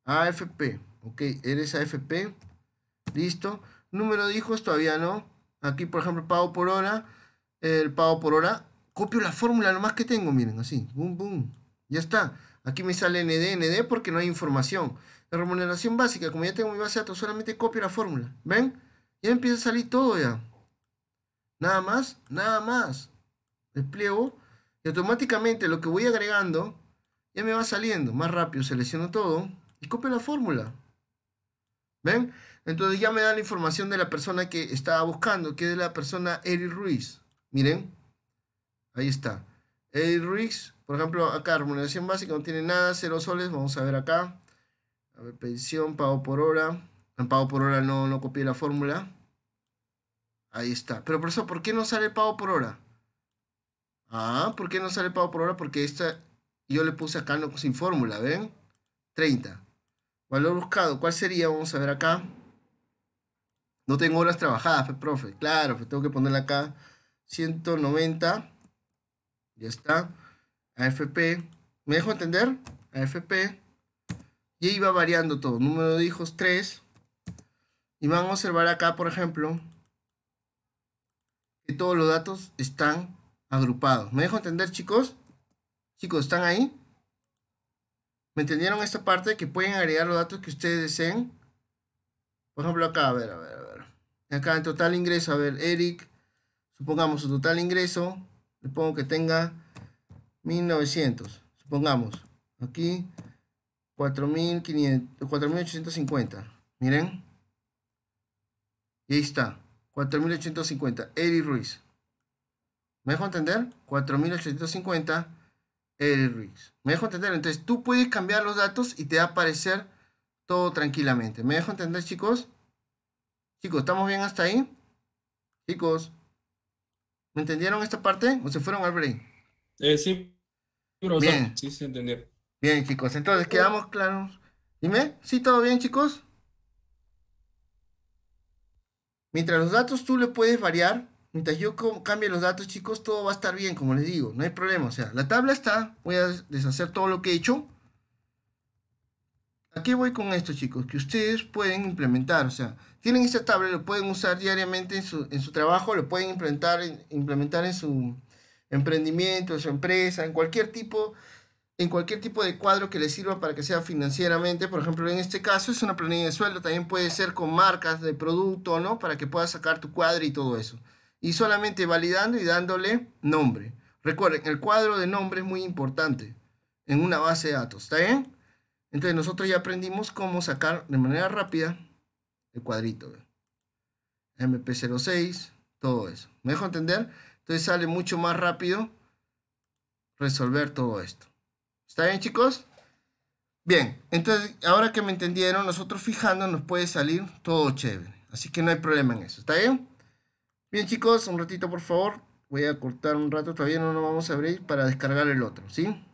AFP. Ok, eres AFP. Listo. Número de hijos todavía no. Aquí, por ejemplo, pago por hora. El pago por hora. Copio la fórmula nomás que tengo, miren, así. Boom, boom. Ya está. Aquí me sale ND, ND porque no hay información. La remuneración básica, como ya tengo mi base de datos, solamente copio la fórmula. ¿Ven? Ya empieza a salir todo ya. Nada más, nada más. Despliego y automáticamente lo que voy agregando ya me va saliendo. Más rápido selecciono todo y copio la fórmula. ¿Ven? Entonces ya me da la información de la persona que estaba buscando, que es la persona Eric Ruiz. Miren, ahí está. Eric Ruiz, por ejemplo, acá, remuneración básica, no tiene nada, cero soles. Vamos a ver acá. A ver, pensión, pago por hora. En pago por hora no, no copié la fórmula. Ahí está. Pero por eso, ¿por qué no sale pago por hora? Ah, ¿por qué no sale pago por hora? Porque esta yo le puse acá no, sin fórmula, ¿ven? 30. Valor buscado, ¿cuál sería? Vamos a ver acá. No tengo horas trabajadas, profe. Claro, tengo que ponerla acá. 190. Ya está. AFP. ¿Me dejo entender? AFP. Y ahí va variando todo. Número de hijos, 3. Y van a observar acá, por ejemplo, todos los datos están agrupados. ¿Me dejo entender, chicos? Chicos, ¿están ahí? ¿Me entendieron esta parte? Que pueden agregar los datos que ustedes deseen. Por ejemplo, acá, a ver, a ver, a ver. Acá en total ingreso, a ver, Eric. Supongamos su total ingreso. supongo que tenga 1900. Supongamos. Aquí, 4850. Miren. Y ahí está. 4.850. Eri Ruiz. ¿Me dejo entender? 4.850. Eri Ruiz. ¿Me dejo entender? Entonces tú puedes cambiar los datos y te va a aparecer todo tranquilamente. ¿Me dejo entender, chicos? Chicos, ¿estamos bien hasta ahí? Chicos, ¿me entendieron esta parte o se fueron al break? Eh, sí, Bien. Sí, se Bien, chicos, entonces quedamos claros. Dime, ¿sí todo bien, chicos? Mientras los datos tú le puedes variar, mientras yo cambie los datos, chicos, todo va a estar bien, como les digo, no hay problema. O sea, la tabla está, voy a deshacer todo lo que he hecho. Aquí voy con esto, chicos? Que ustedes pueden implementar, o sea, tienen esta tabla, lo pueden usar diariamente en su, trabajo, lo pueden implementar, implementar en su emprendimiento, en su empresa, en cualquier tipo de en cualquier tipo de cuadro que le sirva para que sea financieramente, por ejemplo, en este caso es una planilla de sueldo, también puede ser con marcas de producto, ¿no? Para que puedas sacar tu cuadro y todo eso. Y solamente validando y dándole nombre. Recuerden, el cuadro de nombre es muy importante en una base de datos, ¿está bien? Entonces nosotros ya aprendimos cómo sacar de manera rápida el cuadrito. MP06, todo eso. ¿Me dejo entender? Entonces sale mucho más rápido resolver todo esto. ¿Está bien, chicos? Bien, entonces ahora que me entendieron, nosotros fijando nos puede salir todo chévere. Así que no hay problema en eso, ¿está bien? Bien, chicos, un ratito por favor. Voy a cortar un rato, todavía no nos vamos a abrir para descargar el otro, ¿sí?